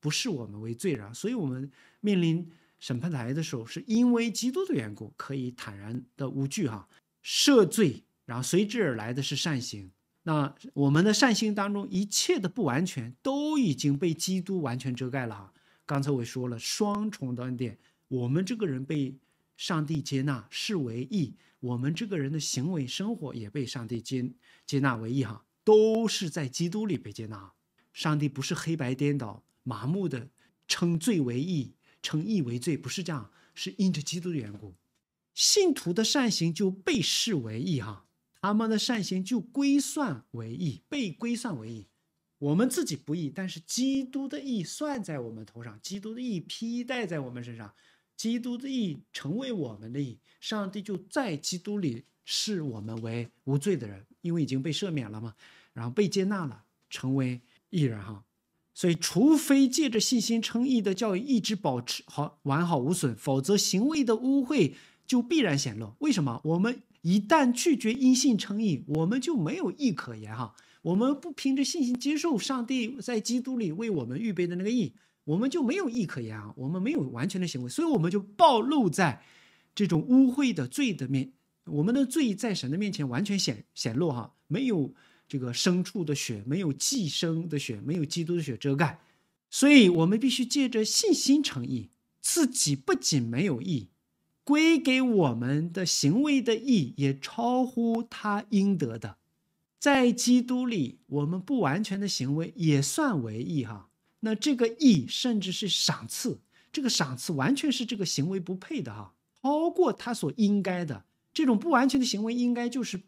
不视我们为罪人。所以，我们面临。审判台的时候，是因为基督的缘故，可以坦然的无惧哈，赦罪，然后随之而来的是善行。那我们的善行当中，一切的不完全都已经被基督完全遮盖了哈。刚才我说了双重的点，我们这个人被上帝接纳视为义，我们这个人的行为生活也被上帝接接纳为义哈，都是在基督里被接纳。上帝不是黑白颠倒、麻木的称罪为义。称义为罪，不是这样，是因着基督的缘故，信徒的善行就被视为义哈，他们的善行就归算为义，被归算为义。我们自己不义，但是基督的义算在我们头上，基督的义披戴在我们身上，基督的义成为我们的义。上帝就在基督里视我们为无罪的人，因为已经被赦免了嘛，然后被接纳了，成为义人哈。所以，除非借着信心称意的教育一直保持好完好无损，否则行为的污秽就必然显露。为什么？我们一旦拒绝因信称义，我们就没有义可言哈。我们不凭着信心接受上帝在基督里为我们预备的那个义，我们就没有义可言啊。我们没有完全的行为，所以我们就暴露在这种污秽的罪的面，我们的罪在神的面前完全显显露哈，没有。这个牲畜的血没有，寄生的血没有，基督的血遮盖，所以我们必须借着信心诚意，自己不仅没有义，归给我们的行为的义也超乎他应得的。在基督里，我们不完全的行为也算为义哈。那这个义甚至是赏赐，这个赏赐完全是这个行为不配的哈，超过他所应该的。这种不完全的行为应该就是。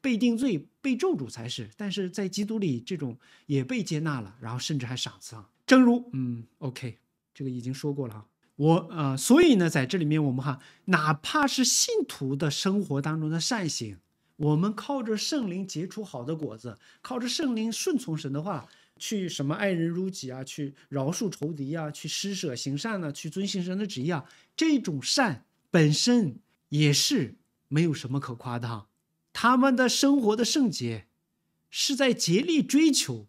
被定罪、被咒诅才是，但是在基督里，这种也被接纳了，然后甚至还赏赐啊。正如，嗯，OK，这个已经说过了。我呃，所以呢，在这里面，我们哈，哪怕是信徒的生活当中的善行，我们靠着圣灵结出好的果子，靠着圣灵顺从神的话，去什么爱人如己啊，去饶恕仇敌啊，去施舍行善呢，去遵行神的旨意啊，这种善本身也是没有什么可夸的哈。他们的生活的圣洁，是在竭力追求，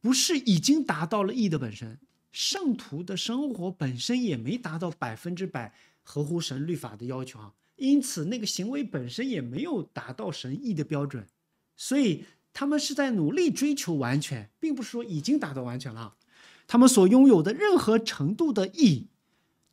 不是已经达到了义的本身。圣徒的生活本身也没达到百分之百合乎神律法的要求啊，因此那个行为本身也没有达到神义的标准。所以他们是在努力追求完全，并不是说已经达到完全了。他们所拥有的任何程度的义，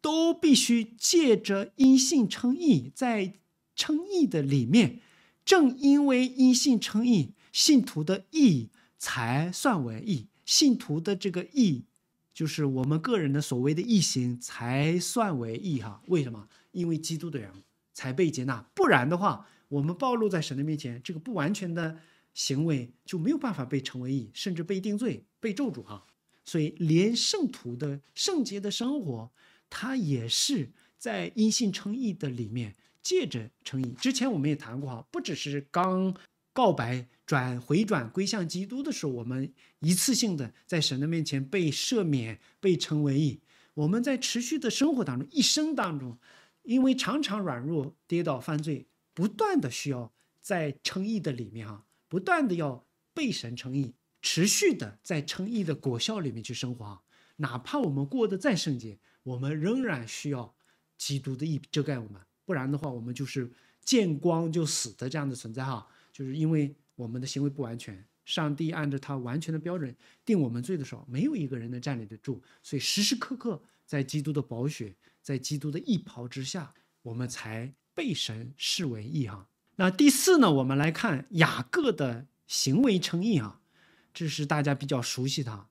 都必须借着因信称义，在称义的里面。正因为因信称义，信徒的义才算为义。信徒的这个义，就是我们个人的所谓的义行才算为义哈。为什么？因为基督的人才被接纳，不然的话，我们暴露在神的面前，这个不完全的行为就没有办法被称为义，甚至被定罪、被咒诅哈。所以，连圣徒的圣洁的生活，他也是在因信称义的里面。借着诚意，之前我们也谈过哈，不只是刚告白转回转归向基督的时候，我们一次性的在神的面前被赦免、被称义，我们在持续的生活当中、一生当中，因为常常软弱、跌倒、犯罪，不断的需要在称义的里面哈，不断的要被神称义，持续的在称义的果效里面去生活，哪怕我们过得再圣洁，我们仍然需要基督的义遮盖我们。不然的话，我们就是见光就死的这样的存在哈，就是因为我们的行为不完全。上帝按照他完全的标准定我们罪的时候，没有一个人能站立得住。所以时时刻刻在基督的宝血，在基督的义袍之下，我们才被神视为义哈。那第四呢？我们来看雅各的行为诚意啊，这是大家比较熟悉哈。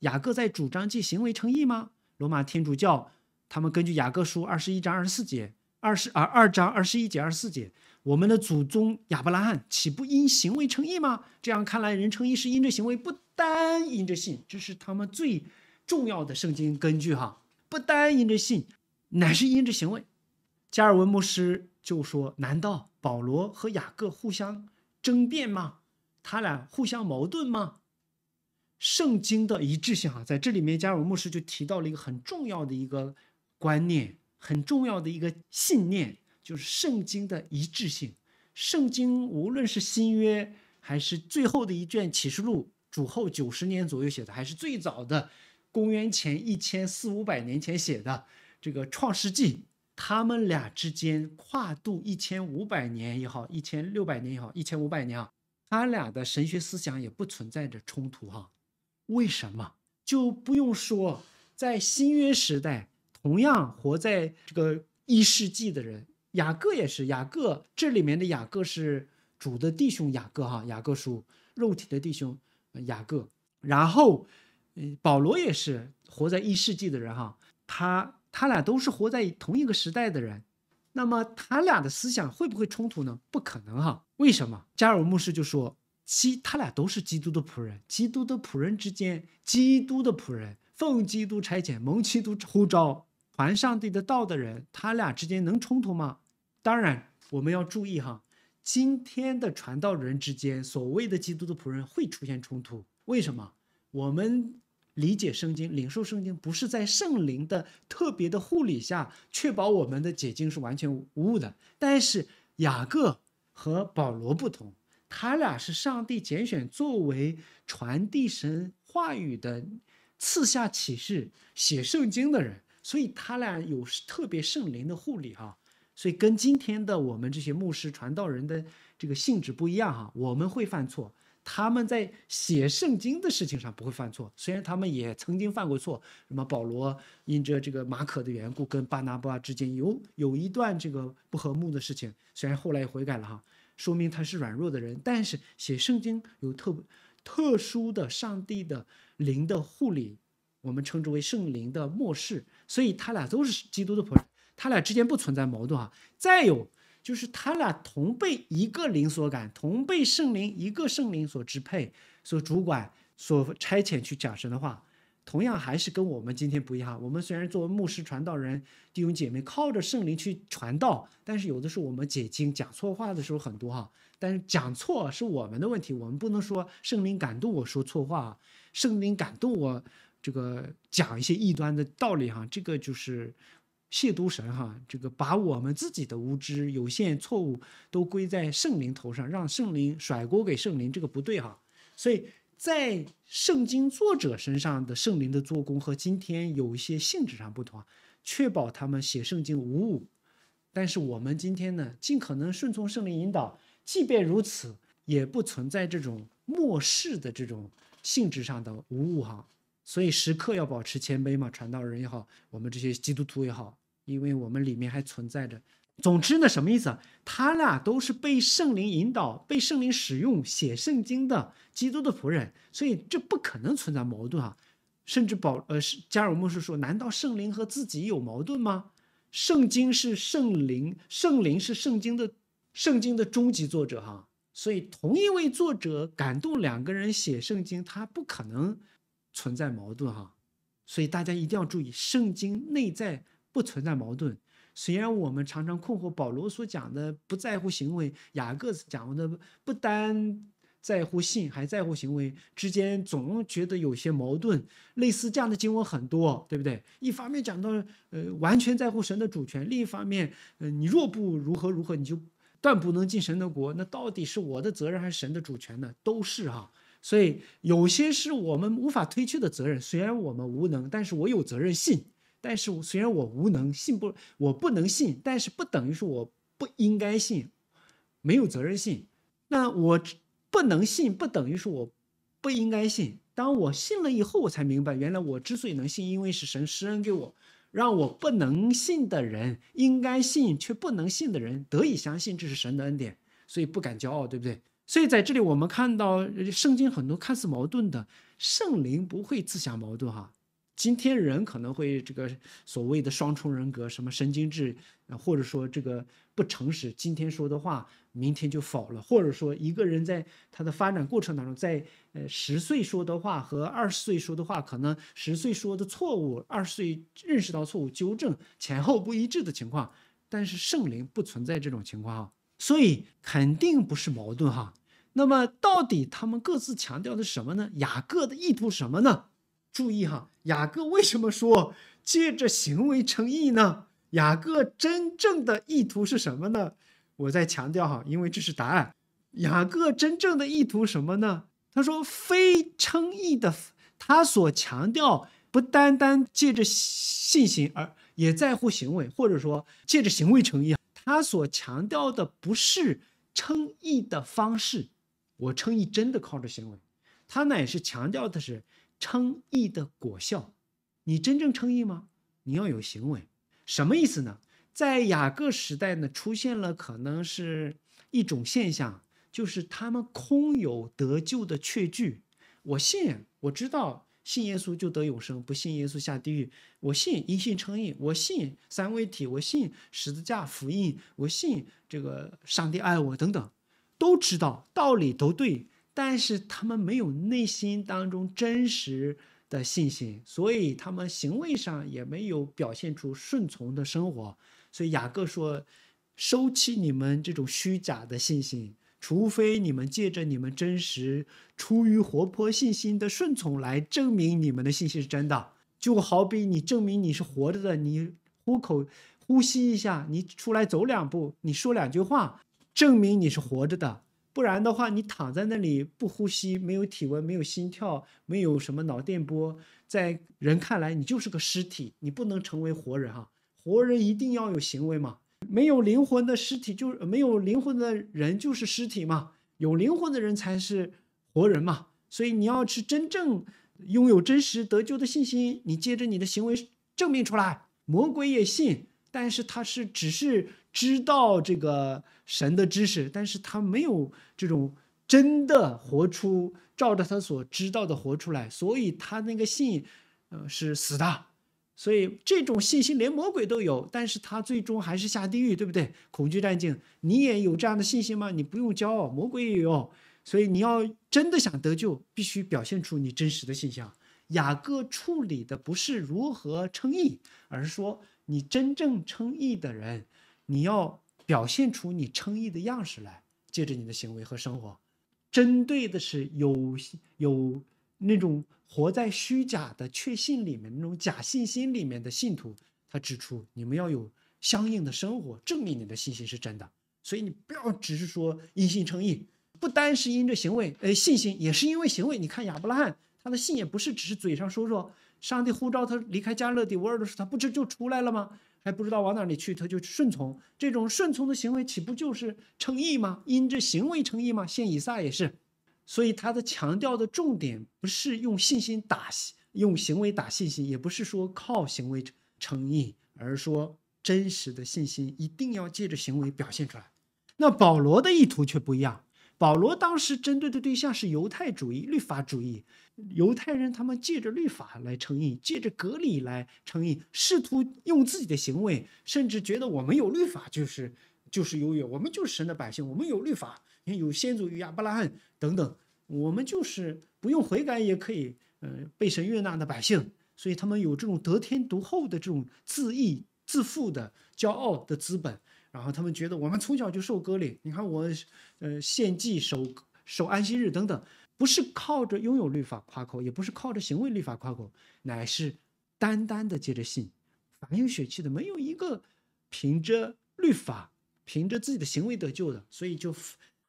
雅各在主张即行为诚意吗？罗马天主教他们根据雅各书二十一章二十四节。二十啊，二章二十一节、二十四节，我们的祖宗亚伯拉罕岂不因行为称义吗？这样看来，人称义是因着行为，不单因着信，这是他们最重要的圣经根据哈。不单因着信，乃是因着行为。加尔文牧师就说：难道保罗和雅各互相争辩吗？他俩互相矛盾吗？圣经的一致性哈，在这里面，加尔文牧师就提到了一个很重要的一个观念。很重要的一个信念就是圣经的一致性。圣经无论是新约还是最后的一卷启示录，主后九十年左右写的，还是最早的公元前一千四五百年前写的这个创世纪，他们俩之间跨度一千五百年也好，一千六百年也好，一千五百年啊，他俩的神学思想也不存在着冲突哈。为什么？就不用说在新约时代。同样活在这个一世纪的人，雅各也是雅各。这里面的雅各是主的弟兄雅各哈，雅各叔，肉体的弟兄雅各。然后，嗯，保罗也是活在一世纪的人哈，他他俩都是活在同一个时代的人。那么他俩的思想会不会冲突呢？不可能哈。为什么？加尔牧师就说：基他俩都是基督的仆人，基督的仆人之间，基督的仆人奉基督差遣，蒙基督呼召。传上帝的道的人，他俩之间能冲突吗？当然，我们要注意哈，今天的传道人之间，所谓的基督的仆人会出现冲突。为什么？我们理解圣经、领受圣经，不是在圣灵的特别的护理下，确保我们的解经是完全无误的。但是雅各和保罗不同，他俩是上帝拣选作为传递神话语的赐下启示写圣经的人。所以他俩有特别圣灵的护理哈，所以跟今天的我们这些牧师传道人的这个性质不一样哈。我们会犯错，他们在写圣经的事情上不会犯错，虽然他们也曾经犯过错。什么保罗因着这个马可的缘故跟巴拿巴之间有有一段这个不和睦的事情，虽然后来悔改了哈，说明他是软弱的人，但是写圣经有特特殊的上帝的灵的护理。我们称之为圣灵的末世，所以他俩都是基督的仆人，他俩之间不存在矛盾啊。再有就是他俩同被一个灵所感，同被圣灵一个圣灵所支配、所主管、所差遣去讲神的话，同样还是跟我们今天不一样。我们虽然作为牧师、传道人、弟兄姐妹靠着圣灵去传道，但是有的时候我们解经讲错话的时候很多哈。但是讲错是我们的问题，我们不能说圣灵感动我说错话，圣灵感动我。这个讲一些异端的道理哈，这个就是亵渎神哈，这个把我们自己的无知、有限、错误都归在圣灵头上，让圣灵甩锅给圣灵，这个不对哈。所以在圣经作者身上的圣灵的做工和今天有一些性质上不同，确保他们写圣经无误。但是我们今天呢，尽可能顺从圣灵引导，即便如此，也不存在这种漠视的这种性质上的无误哈。所以时刻要保持谦卑嘛，传道人也好，我们这些基督徒也好，因为我们里面还存在着。总之呢，什么意思啊？他俩都是被圣灵引导、被圣灵使用写圣经的基督的仆人，所以这不可能存在矛盾啊。甚至保呃是加尔默树说，难道圣灵和自己有矛盾吗？圣经是圣灵，圣灵是圣经的圣经的终极作者哈。所以同一位作者感动两个人写圣经，他不可能。存在矛盾哈，所以大家一定要注意，圣经内在不存在矛盾。虽然我们常常困惑保罗所讲的不在乎行为，雅各讲的不单在乎信，还在乎行为之间，总觉得有些矛盾。类似这样的经文很多，对不对？一方面讲到呃完全在乎神的主权，另一方面呃你若不如何如何，你就断不能进神的国。那到底是我的责任还是神的主权呢？都是哈。所以有些是我们无法推却的责任，虽然我们无能，但是我有责任信。但是我虽然我无能，信不，我不能信，但是不等于说我不应该信，没有责任心。那我不能信，不等于说我不应该信。当我信了以后，我才明白，原来我之所以能信，因为是神施恩给我，让我不能信的人应该信却不能信的人得以相信，这是神的恩典。所以不敢骄傲，对不对？所以在这里，我们看到圣经很多看似矛盾的圣灵不会自相矛盾哈。今天人可能会这个所谓的双重人格，什么神经质，或者说这个不诚实，今天说的话明天就否了，或者说一个人在他的发展过程当中，在呃十岁说的话和二十岁说的话，可能十岁说的错误，二十岁认识到错误纠正前后不一致的情况，但是圣灵不存在这种情况哈，所以肯定不是矛盾哈。那么，到底他们各自强调的什么呢？雅各的意图什么呢？注意哈，雅各为什么说借着行为称义呢？雅各真正的意图是什么呢？我再强调哈，因为这是答案。雅各真正的意图什么呢？他说，非称义的他所强调不单单借着信心，而也在乎行为，或者说借着行为称义。他所强调的不是称义的方式。我称义真的靠着行为，他乃是强调的是称义的果效。你真正称义吗？你要有行为，什么意思呢？在雅各时代呢，出现了可能是一种现象，就是他们空有得救的确据。我信，我知道信耶稣就得永生，不信耶稣下地狱。我信一信称义，我信三位一体，我信十字架福音，我信这个上帝爱我等等。都知道道理都对，但是他们没有内心当中真实的信心，所以他们行为上也没有表现出顺从的生活。所以雅各说：“收起你们这种虚假的信心，除非你们借着你们真实出于活泼信心的顺从来证明你们的信心是真的。就好比你证明你是活着的，你呼口呼吸一下，你出来走两步，你说两句话。”证明你是活着的，不然的话，你躺在那里不呼吸，没有体温，没有心跳，没有什么脑电波，在人看来你就是个尸体，你不能成为活人哈。活人一定要有行为嘛，没有灵魂的尸体就是没有灵魂的人就是尸体嘛，有灵魂的人才是活人嘛。所以，你要是真正拥有真实得救的信心，你接着你的行为证明出来，魔鬼也信。但是他是只是知道这个神的知识，但是他没有这种真的活出照着他所知道的活出来，所以他那个信，呃是死的。所以这种信心连魔鬼都有，但是他最终还是下地狱，对不对？恐惧战境，你也有这样的信心吗？你不用骄傲，魔鬼也有。所以你要真的想得救，必须表现出你真实的信心。雅各处理的不是如何称义，而是说。你真正称义的人，你要表现出你称义的样式来，借着你的行为和生活，针对的是有有那种活在虚假的确信里面、那种假信心里面的信徒。他指出，你们要有相应的生活，证明你的信心是真的。所以你不要只是说因信称义，不单是因这行为，呃，信心也是因为行为。你看亚伯拉罕，他的信也不是只是嘴上说说。上帝呼召他离开加勒底沃尔的时候，他不知就出来了吗？还不知道往哪里去，他就顺从。这种顺从的行为，岂不就是诚意吗？因这行为诚意吗？现以撒也是，所以他的强调的重点不是用信心打用行为打信心，也不是说靠行为诚意，而说真实的信心一定要借着行为表现出来。那保罗的意图却不一样。保罗当时针对的对象是犹太主义、律法主义。犹太人他们借着律法来成瘾，借着隔离来成瘾，试图用自己的行为，甚至觉得我们有律法就是就是优越，我们就是神的百姓，我们有律法，有先祖有亚伯拉罕等等，我们就是不用悔改也可以，呃，被神悦纳的百姓。所以他们有这种得天独厚的这种自义、自负的骄傲的资本。然后他们觉得我们从小就受割礼，你看我，呃，献祭、守守安息日等等，不是靠着拥有律法夸口，也不是靠着行为律法夸口，乃是单单的借着信。凡有血气的，没有一个凭着律法、凭着自己的行为得救的。所以就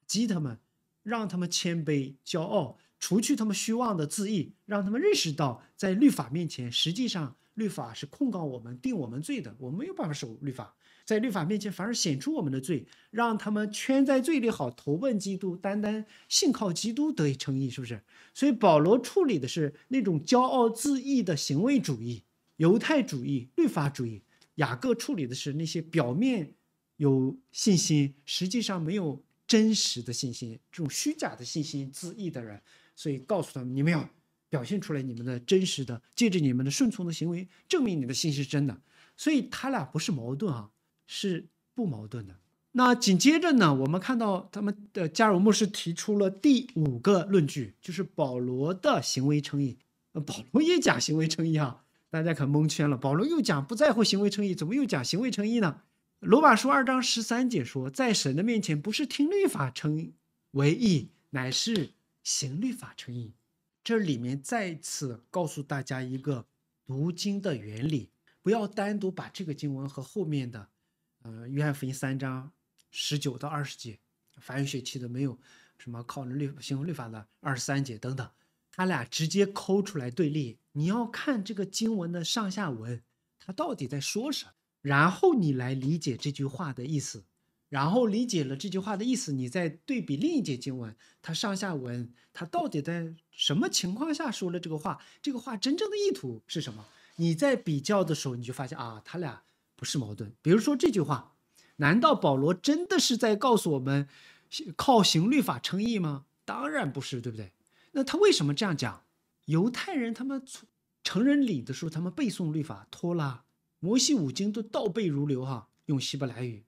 激他们，让他们谦卑、骄傲，除去他们虚妄的自意，让他们认识到，在律法面前，实际上律法是控告我们、定我们罪的。我没有办法守律法。在律法面前，反而显出我们的罪，让他们圈在罪里好投奔基督，单单信靠基督得以称义，是不是？所以保罗处理的是那种骄傲自义的行为主义、犹太主义、律法主义；雅各处理的是那些表面有信心，实际上没有真实的信心、这种虚假的信心自义的人。所以告诉他们，你们要表现出来你们的真实的，借着你们的顺从的行为，证明你的信息是真的。所以他俩不是矛盾啊。是不矛盾的。那紧接着呢，我们看到他们的加尔牧师提出了第五个论据，就是保罗的行为称义。保罗也讲行为称义啊，大家可蒙圈了。保罗又讲不在乎行为称义，怎么又讲行为称义呢？罗马书二章十三节说，在神的面前不是听律法称为义，乃是行律法称义。这里面再次告诉大家一个读经的原理，不要单独把这个经文和后面的。呃，约翰福音三章十九到二十节，凡语血气的没有，什么靠律新律法的二十三节等等，他俩直接抠出来对立。你要看这个经文的上下文，他到底在说什么，然后你来理解这句话的意思，然后理解了这句话的意思，你再对比另一节经文，它上下文，他到底在什么情况下说了这个话，这个话真正的意图是什么？你在比较的时候，你就发现啊，他俩。不是矛盾，比如说这句话，难道保罗真的是在告诉我们，靠行律法称义吗？当然不是，对不对？那他为什么这样讲？犹太人他们成人礼的时候，他们背诵律法，拖拉摩西五经都倒背如流，哈，用希伯来语，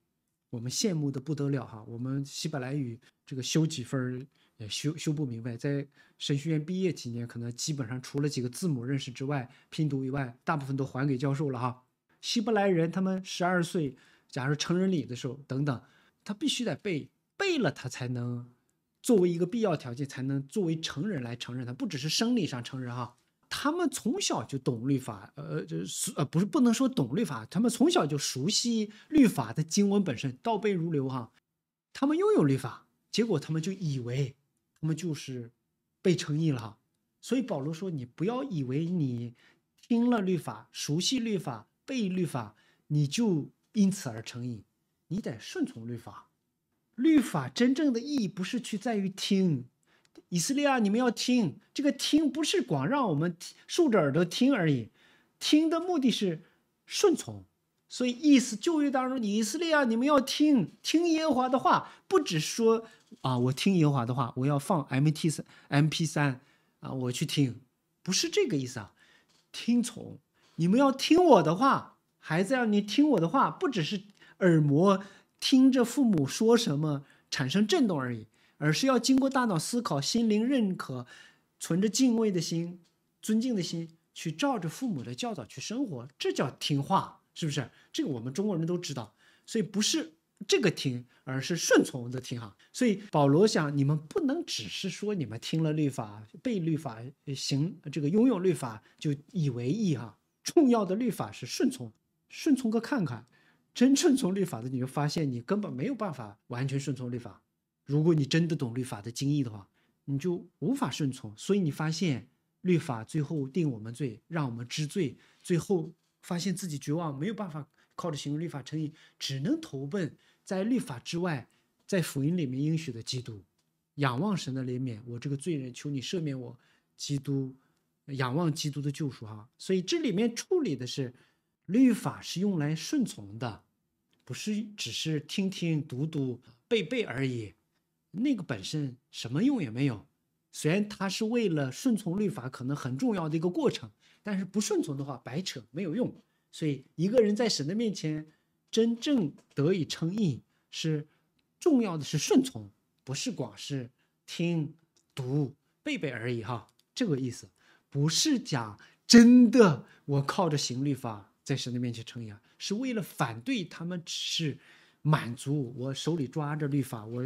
我们羡慕的不得了，哈。我们希伯来语这个修几分也修修不明白，在神学院毕业几年，可能基本上除了几个字母认识之外，拼读以外，大部分都还给教授了，哈。希伯来人，他们十二岁，假如成人礼的时候，等等，他必须得背背了，他才能作为一个必要条件，才能作为成人来承认他。不只是生理上成人哈，他们从小就懂律法，呃，就是呃，不是不能说懂律法，他们从小就熟悉律法的经文本身，倒背如流哈。他们拥有律法，结果他们就以为他们就是被称义了。哈。所以保罗说：“你不要以为你听了律法，熟悉律法。”被律法，你就因此而成瘾，你得顺从律法。律法真正的意义不是去在于听，以色列啊，你们要听这个听，不是光让我们竖着耳朵听而已。听的目的是顺从，所以意思旧约当中，以色列啊，你们要听听耶和华的话，不只说啊，我听耶和华的话，我要放 M T 三 M P 三啊，我去听，不是这个意思啊，听从。你们要听我的话，孩子啊，你听我的话，不只是耳膜听着父母说什么产生震动而已，而是要经过大脑思考、心灵认可，存着敬畏的心、尊敬的心去照着父母的教导去生活，这叫听话，是不是？这个我们中国人都知道，所以不是这个听，而是顺从的听哈。所以保罗想，你们不能只是说你们听了律法、背律法、行这个拥有律法就以为意哈。重要的律法是顺从，顺从个看看，真顺从律法的，你就发现你根本没有办法完全顺从律法。如果你真的懂律法的精义的话，你就无法顺从。所以你发现律法最后定我们罪，让我们知罪，最后发现自己绝望，没有办法靠着行律法成义，只能投奔在律法之外，在福音里面应许的基督，仰望神的怜悯，我这个罪人求你赦免我，基督。仰望基督的救赎，哈，所以这里面处理的是，律法是用来顺从的，不是只是听听读读背背而已，那个本身什么用也没有。虽然它是为了顺从律法，可能很重要的一个过程，但是不顺从的话白扯没有用。所以一个人在神的面前真正得以称义，是重要的，是顺从，不是光是听读背背而已，哈，这个意思。不是讲真的，我靠着行律法在神的面前称扬，是为了反对他们，只是满足我手里抓着律法，我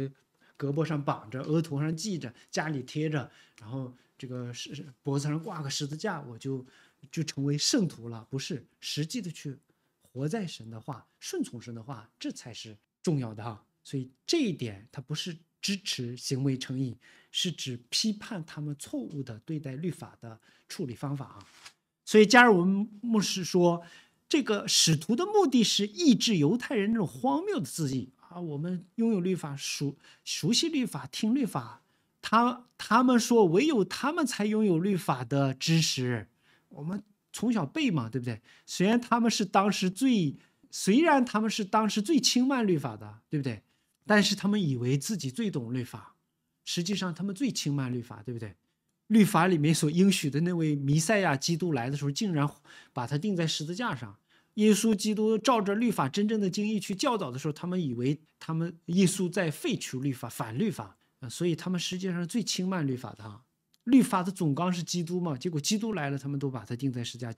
胳膊上绑着，额头上系着，家里贴着，然后这个是脖子上挂个十字架，我就就成为圣徒了。不是实际的去活在神的话，顺从神的话，这才是重要的哈。所以这一点它不是。支持行为成瘾，是指批判他们错误的对待律法的处理方法啊。所以，加入我们牧师说，这个使徒的目的是抑制犹太人那种荒谬的自义啊，我们拥有律法，熟熟悉律法，听律法，他他们说唯有他们才拥有律法的知识，我们从小背嘛，对不对？虽然他们是当时最，虽然他们是当时最轻慢律法的，对不对？但是他们以为自己最懂律法，实际上他们最轻慢律法，对不对？律法里面所应许的那位弥赛亚基督来的时候，竟然把他钉在十字架上。耶稣基督照着律法真正的经意去教导的时候，他们以为他们耶稣在废除律法、反律法啊，所以他们实际上最轻慢律法的。律法的总纲是基督嘛？结果基督来了，他们都把他钉在十字架，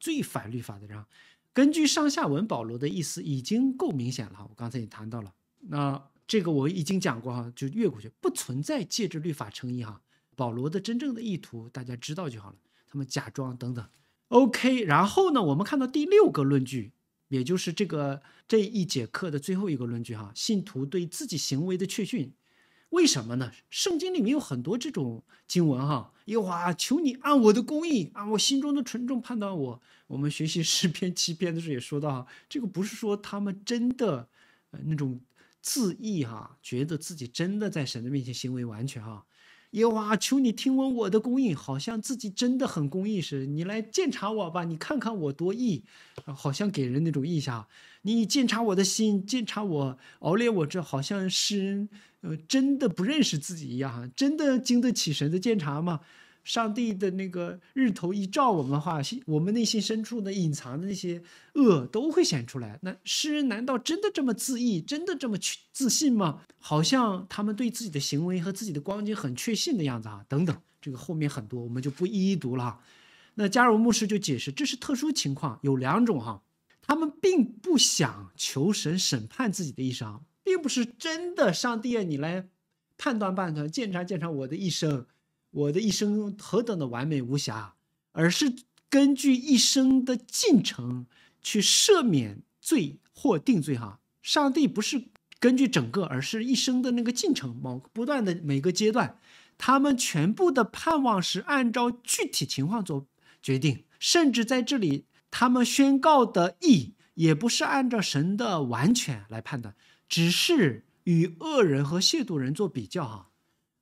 最反律法的上。根据上下文，保罗的意思已经够明显了。我刚才也谈到了。那这个我已经讲过哈，就越过去，不存在借着律法成义哈。保罗的真正的意图，大家知道就好了。他们假装等等，OK。然后呢，我们看到第六个论据，也就是这个这一节课的最后一个论据哈。信徒对自己行为的确信，为什么呢？圣经里面有很多这种经文哈，因啊，求你按我的公义，按我心中的纯正判断我。我们学习诗篇七篇的时候也说到哈，这个不是说他们真的那种。自意哈，觉得自己真的在神的面前行为完全哈，耶哇，求你听闻我的公义，好像自己真的很公义似的，你来鉴察我吧，你看看我多义，好像给人那种印象，你鉴察我的心，鉴察我熬炼我，这好像是呃真的不认识自己一样真的经得起神的鉴察吗？上帝的那个日头一照，我们话心，我们内心深处呢隐藏的那些恶都会显出来。那诗人难道真的这么自意，真的这么去自信吗？好像他们对自己的行为和自己的光景很确信的样子啊。等等，这个后面很多，我们就不一一读了。那加入牧师就解释，这是特殊情况，有两种哈。他们并不想求神审判自己的一生，并不是真的上帝啊，你来判断判断，鉴察鉴察我的一生。我的一生何等的完美无瑕，而是根据一生的进程去赦免罪或定罪。哈，上帝不是根据整个，而是一生的那个进程，某不断的每个阶段，他们全部的盼望是按照具体情况做决定，甚至在这里，他们宣告的意义也不是按照神的完全来判断，只是与恶人和亵渎人做比较。哈。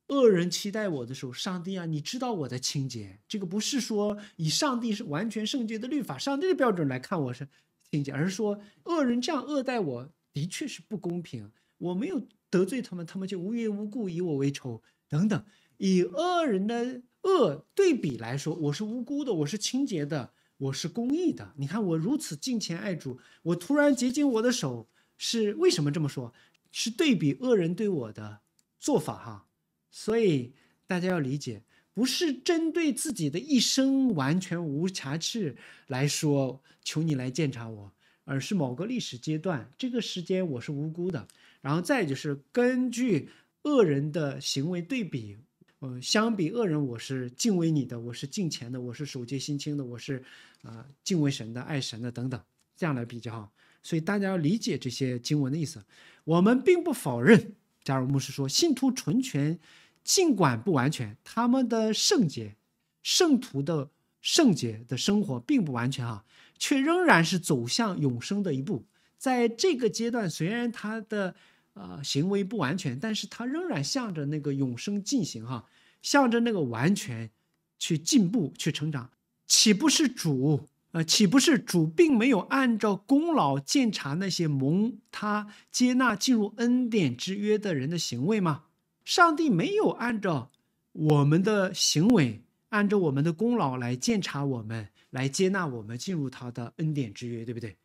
恶人期待我的时候，上帝啊，你知道我的清洁。这个不是说以上帝是完全圣洁的律法、上帝的标准来看我是清洁，而是说恶人这样恶待我，的确是不公平。我没有得罪他们，他们就无缘无故以我为仇等等。以恶人的恶对比来说，我是无辜的，我是清洁的，我是公义的。你看我如此敬虔爱主，我突然洁净我的手，是为什么这么说？是对比恶人对我的做法哈。所以大家要理解，不是针对自己的一生完全无瑕疵来说求你来鉴察我，而是某个历史阶段，这个时间我是无辜的。然后再就是根据恶人的行为对比，呃，相比恶人，我是敬畏你的，我是敬虔的，我是手戒心清的，我是啊敬畏神的，爱神的等等，这样来比较。所以大家要理解这些经文的意思。我们并不否认。加入牧师说，信徒纯全，尽管不完全，他们的圣洁，圣徒的圣洁的生活并不完全啊，却仍然是走向永生的一步。在这个阶段，虽然他的呃行为不完全，但是他仍然向着那个永生进行哈，向着那个完全去进步去成长，岂不是主？呃，岂不是主并没有按照功劳鉴察那些蒙他接纳进入恩典之约的人的行为吗？上帝没有按照我们的行为，按照我们的功劳来鉴察我们，来接纳我们进入他的恩典之约，对不对？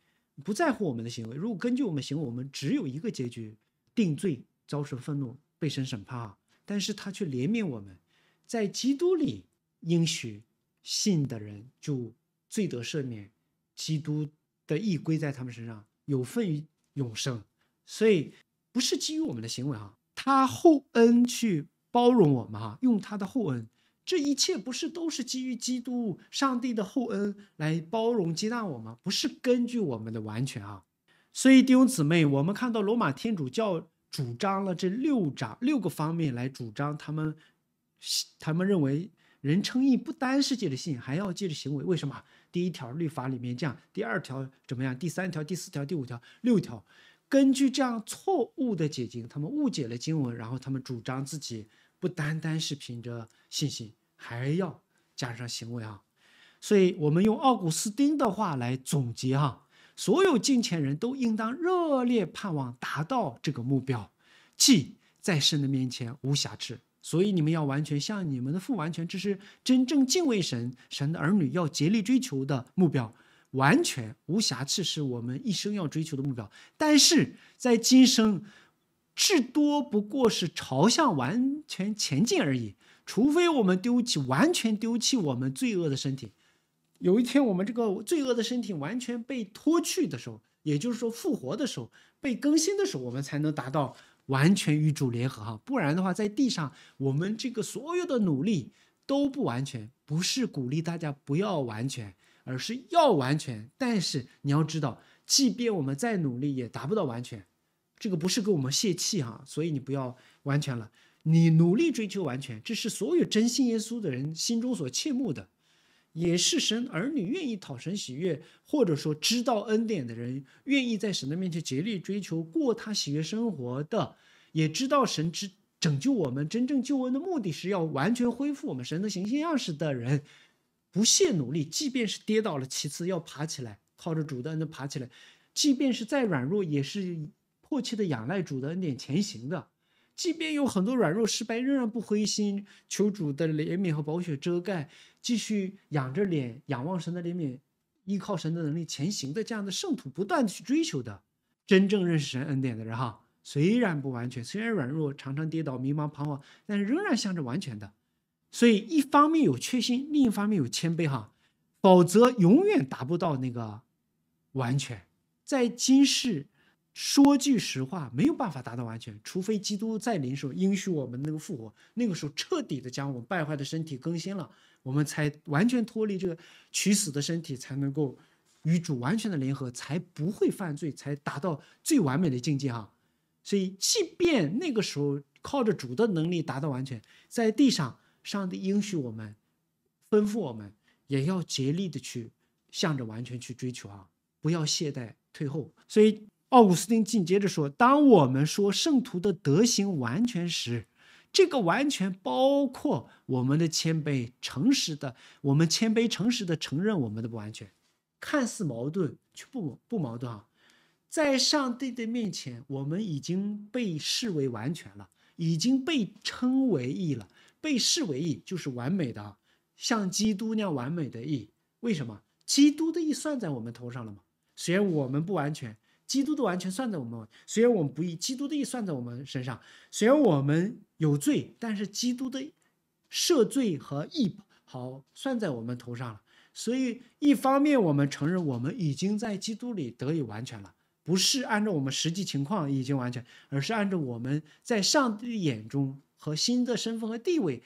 不在乎我们的行为。如果根据我们行为，我们只有一个结局：定罪、遭受愤怒、被神审判。但是他却怜悯我们，在基督里应许信的人就。罪得赦免，基督的义归在他们身上，有份永生。所以不是基于我们的行为啊，他厚恩去包容我们啊，用他的厚恩，这一切不是都是基于基督、上帝的厚恩来包容接纳我们，不是根据我们的完全啊。所以弟兄姊妹，我们看到罗马天主教主张了这六章六个方面来主张他们，他们认为人称义不单是借着信，还要借着行为。为什么？第一条律法里面这样，第二条怎么样？第三条、第四条、第五条、六条，根据这样错误的解经，他们误解了经文，然后他们主张自己不单单是凭着信心，还要加上行为啊。所以我们用奥古斯丁的话来总结哈：所有敬虔人都应当热烈盼望达到这个目标，即在神的面前无瑕疵。所以你们要完全像你们的父完全，这是真正敬畏神神的儿女要竭力追求的目标。完全无瑕疵是我们一生要追求的目标，但是在今生，至多不过是朝向完全前进而已。除非我们丢弃完全丢弃我们罪恶的身体，有一天我们这个罪恶的身体完全被脱去的时候，也就是说复活的时候，被更新的时候，我们才能达到。完全与主联合哈，不然的话，在地上我们这个所有的努力都不完全，不是鼓励大家不要完全，而是要完全。但是你要知道，即便我们再努力，也达不到完全，这个不是给我们泄气哈，所以你不要完全了，你努力追求完全，这是所有真信耶稣的人心中所切慕的。也是神儿女愿意讨神喜悦，或者说知道恩典的人，愿意在神的面前竭力追求过他喜悦生活的，也知道神之拯救我们、真正救恩的目的是要完全恢复我们神的形象样式的人，不懈努力，即便是跌倒了，其次要爬起来，靠着主的恩的爬起来，即便是再软弱，也是迫切的仰赖主的恩典前行的。即便有很多软弱失败，仍然不灰心，求主的怜悯和宝血遮盖，继续仰着脸仰望神的怜悯，依靠神的能力前行的这样的圣徒，不断去追求的，真正认识神恩典的人哈，虽然不完全，虽然软弱，常常跌倒、迷茫、彷徨，但是仍然向着完全的，所以一方面有确信，另一方面有谦卑哈，否则永远达不到那个完全，在今世。说句实话，没有办法达到完全，除非基督再临时候应许我们那个复活，那个时候彻底的将我们败坏的身体更新了，我们才完全脱离这个取死的身体，才能够与主完全的联合，才不会犯罪，才达到最完美的境界哈。所以，即便那个时候靠着主的能力达到完全，在地上上帝应许我们，吩咐我们，也要竭力的去向着完全去追求啊，不要懈怠退后。所以。奥古斯丁紧接着说：“当我们说圣徒的德行完全时，这个完全包括我们的谦卑、诚实的。我们谦卑、诚实的承认我们的不完全，看似矛盾，却不不矛盾啊！在上帝的面前，我们已经被视为完全了，已经被称为义了。被视为义就是完美的，像基督那样完美的义。为什么？基督的义算在我们头上了吗？虽然我们不完全。”基督的完全算在我们，虽然我们不义，基督的义算在我们身上。虽然我们有罪，但是基督的赦罪和义好算在我们头上了。所以，一方面我们承认我们已经在基督里得以完全了，不是按照我们实际情况已经完全，而是按照我们在上帝眼中和新的身份和地位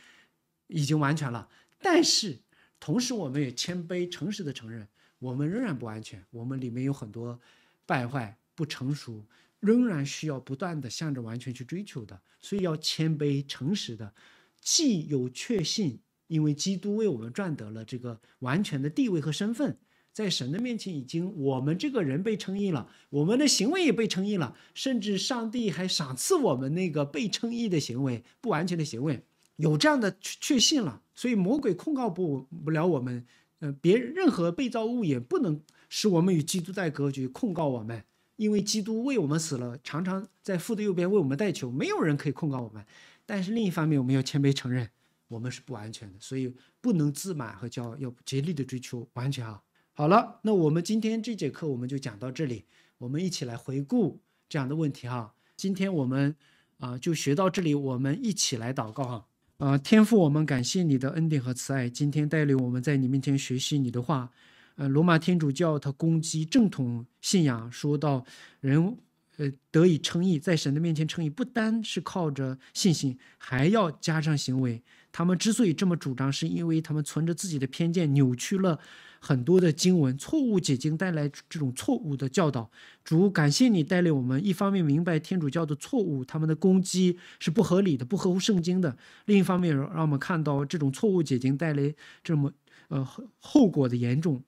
已经完全了。但是，同时我们也谦卑诚实的承认，我们仍然不完全，我们里面有很多。败坏不成熟，仍然需要不断的向着完全去追求的，所以要谦卑诚实的，既有确信，因为基督为我们赚得了这个完全的地位和身份，在神的面前已经我们这个人被称义了，我们的行为也被称义了，甚至上帝还赏赐我们那个被称义的行为，不完全的行为，有这样的确确信了，所以魔鬼控告不不了我们，嗯，别任何被造物也不能。是我们与基督在格局控告我们，因为基督为我们死了，常常在父的右边为我们代求，没有人可以控告我们。但是另一方面，我们要谦卑承认我们是不完全的，所以不能自满和骄傲，要竭力的追求完全啊！好了，那我们今天这节课我们就讲到这里，我们一起来回顾这样的问题哈。今天我们啊就学到这里，我们一起来祷告哈。啊，天父，我们感谢你的恩典和慈爱，今天带领我们在你面前学习你的话。呃，罗马天主教他攻击正统信仰，说到人，呃，得以称义，在神的面前称义，不单是靠着信心，还要加上行为。他们之所以这么主张，是因为他们存着自己的偏见，扭曲了很多的经文，错误解经带来这种错误的教导。主，感谢你带领我们，一方面明白天主教的错误，他们的攻击是不合理的，不合乎圣经的；另一方面，让我们看到这种错误解经带来这么，呃，后果的严重。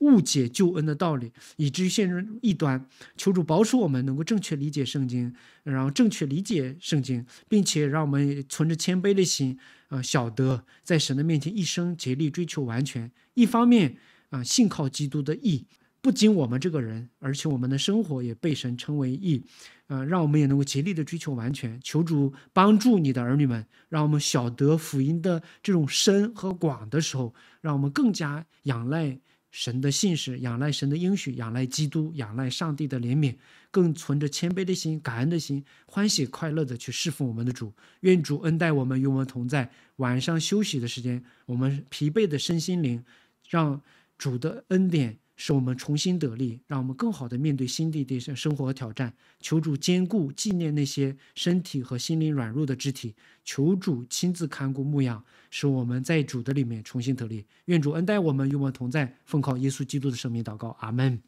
误解救恩的道理，以至于陷入异端。求主保守我们，能够正确理解圣经，然后正确理解圣经，并且让我们存着谦卑的心，啊，晓得在神的面前一生竭力追求完全。一方面，啊，信靠基督的义，不仅我们这个人，而且我们的生活也被神称为义。啊，让我们也能够竭力的追求完全。求主帮助你的儿女们，让我们晓得福音的这种深和广的时候，让我们更加仰赖。神的信实，仰赖神的应许，仰赖基督，仰赖上帝的怜悯，更存着谦卑的心、感恩的心、欢喜快乐的去侍奉我们的主。愿主恩待我们，与我们同在。晚上休息的时间，我们疲惫的身心灵，让主的恩典。使我们重新得力，让我们更好的面对新地的生活和挑战。求主坚固、纪念那些身体和心灵软弱的肢体。求主亲自看顾、牧养，使我们在主的里面重新得力。愿主恩待我们，与我们同在。奉靠耶稣基督的生命祷告，阿门。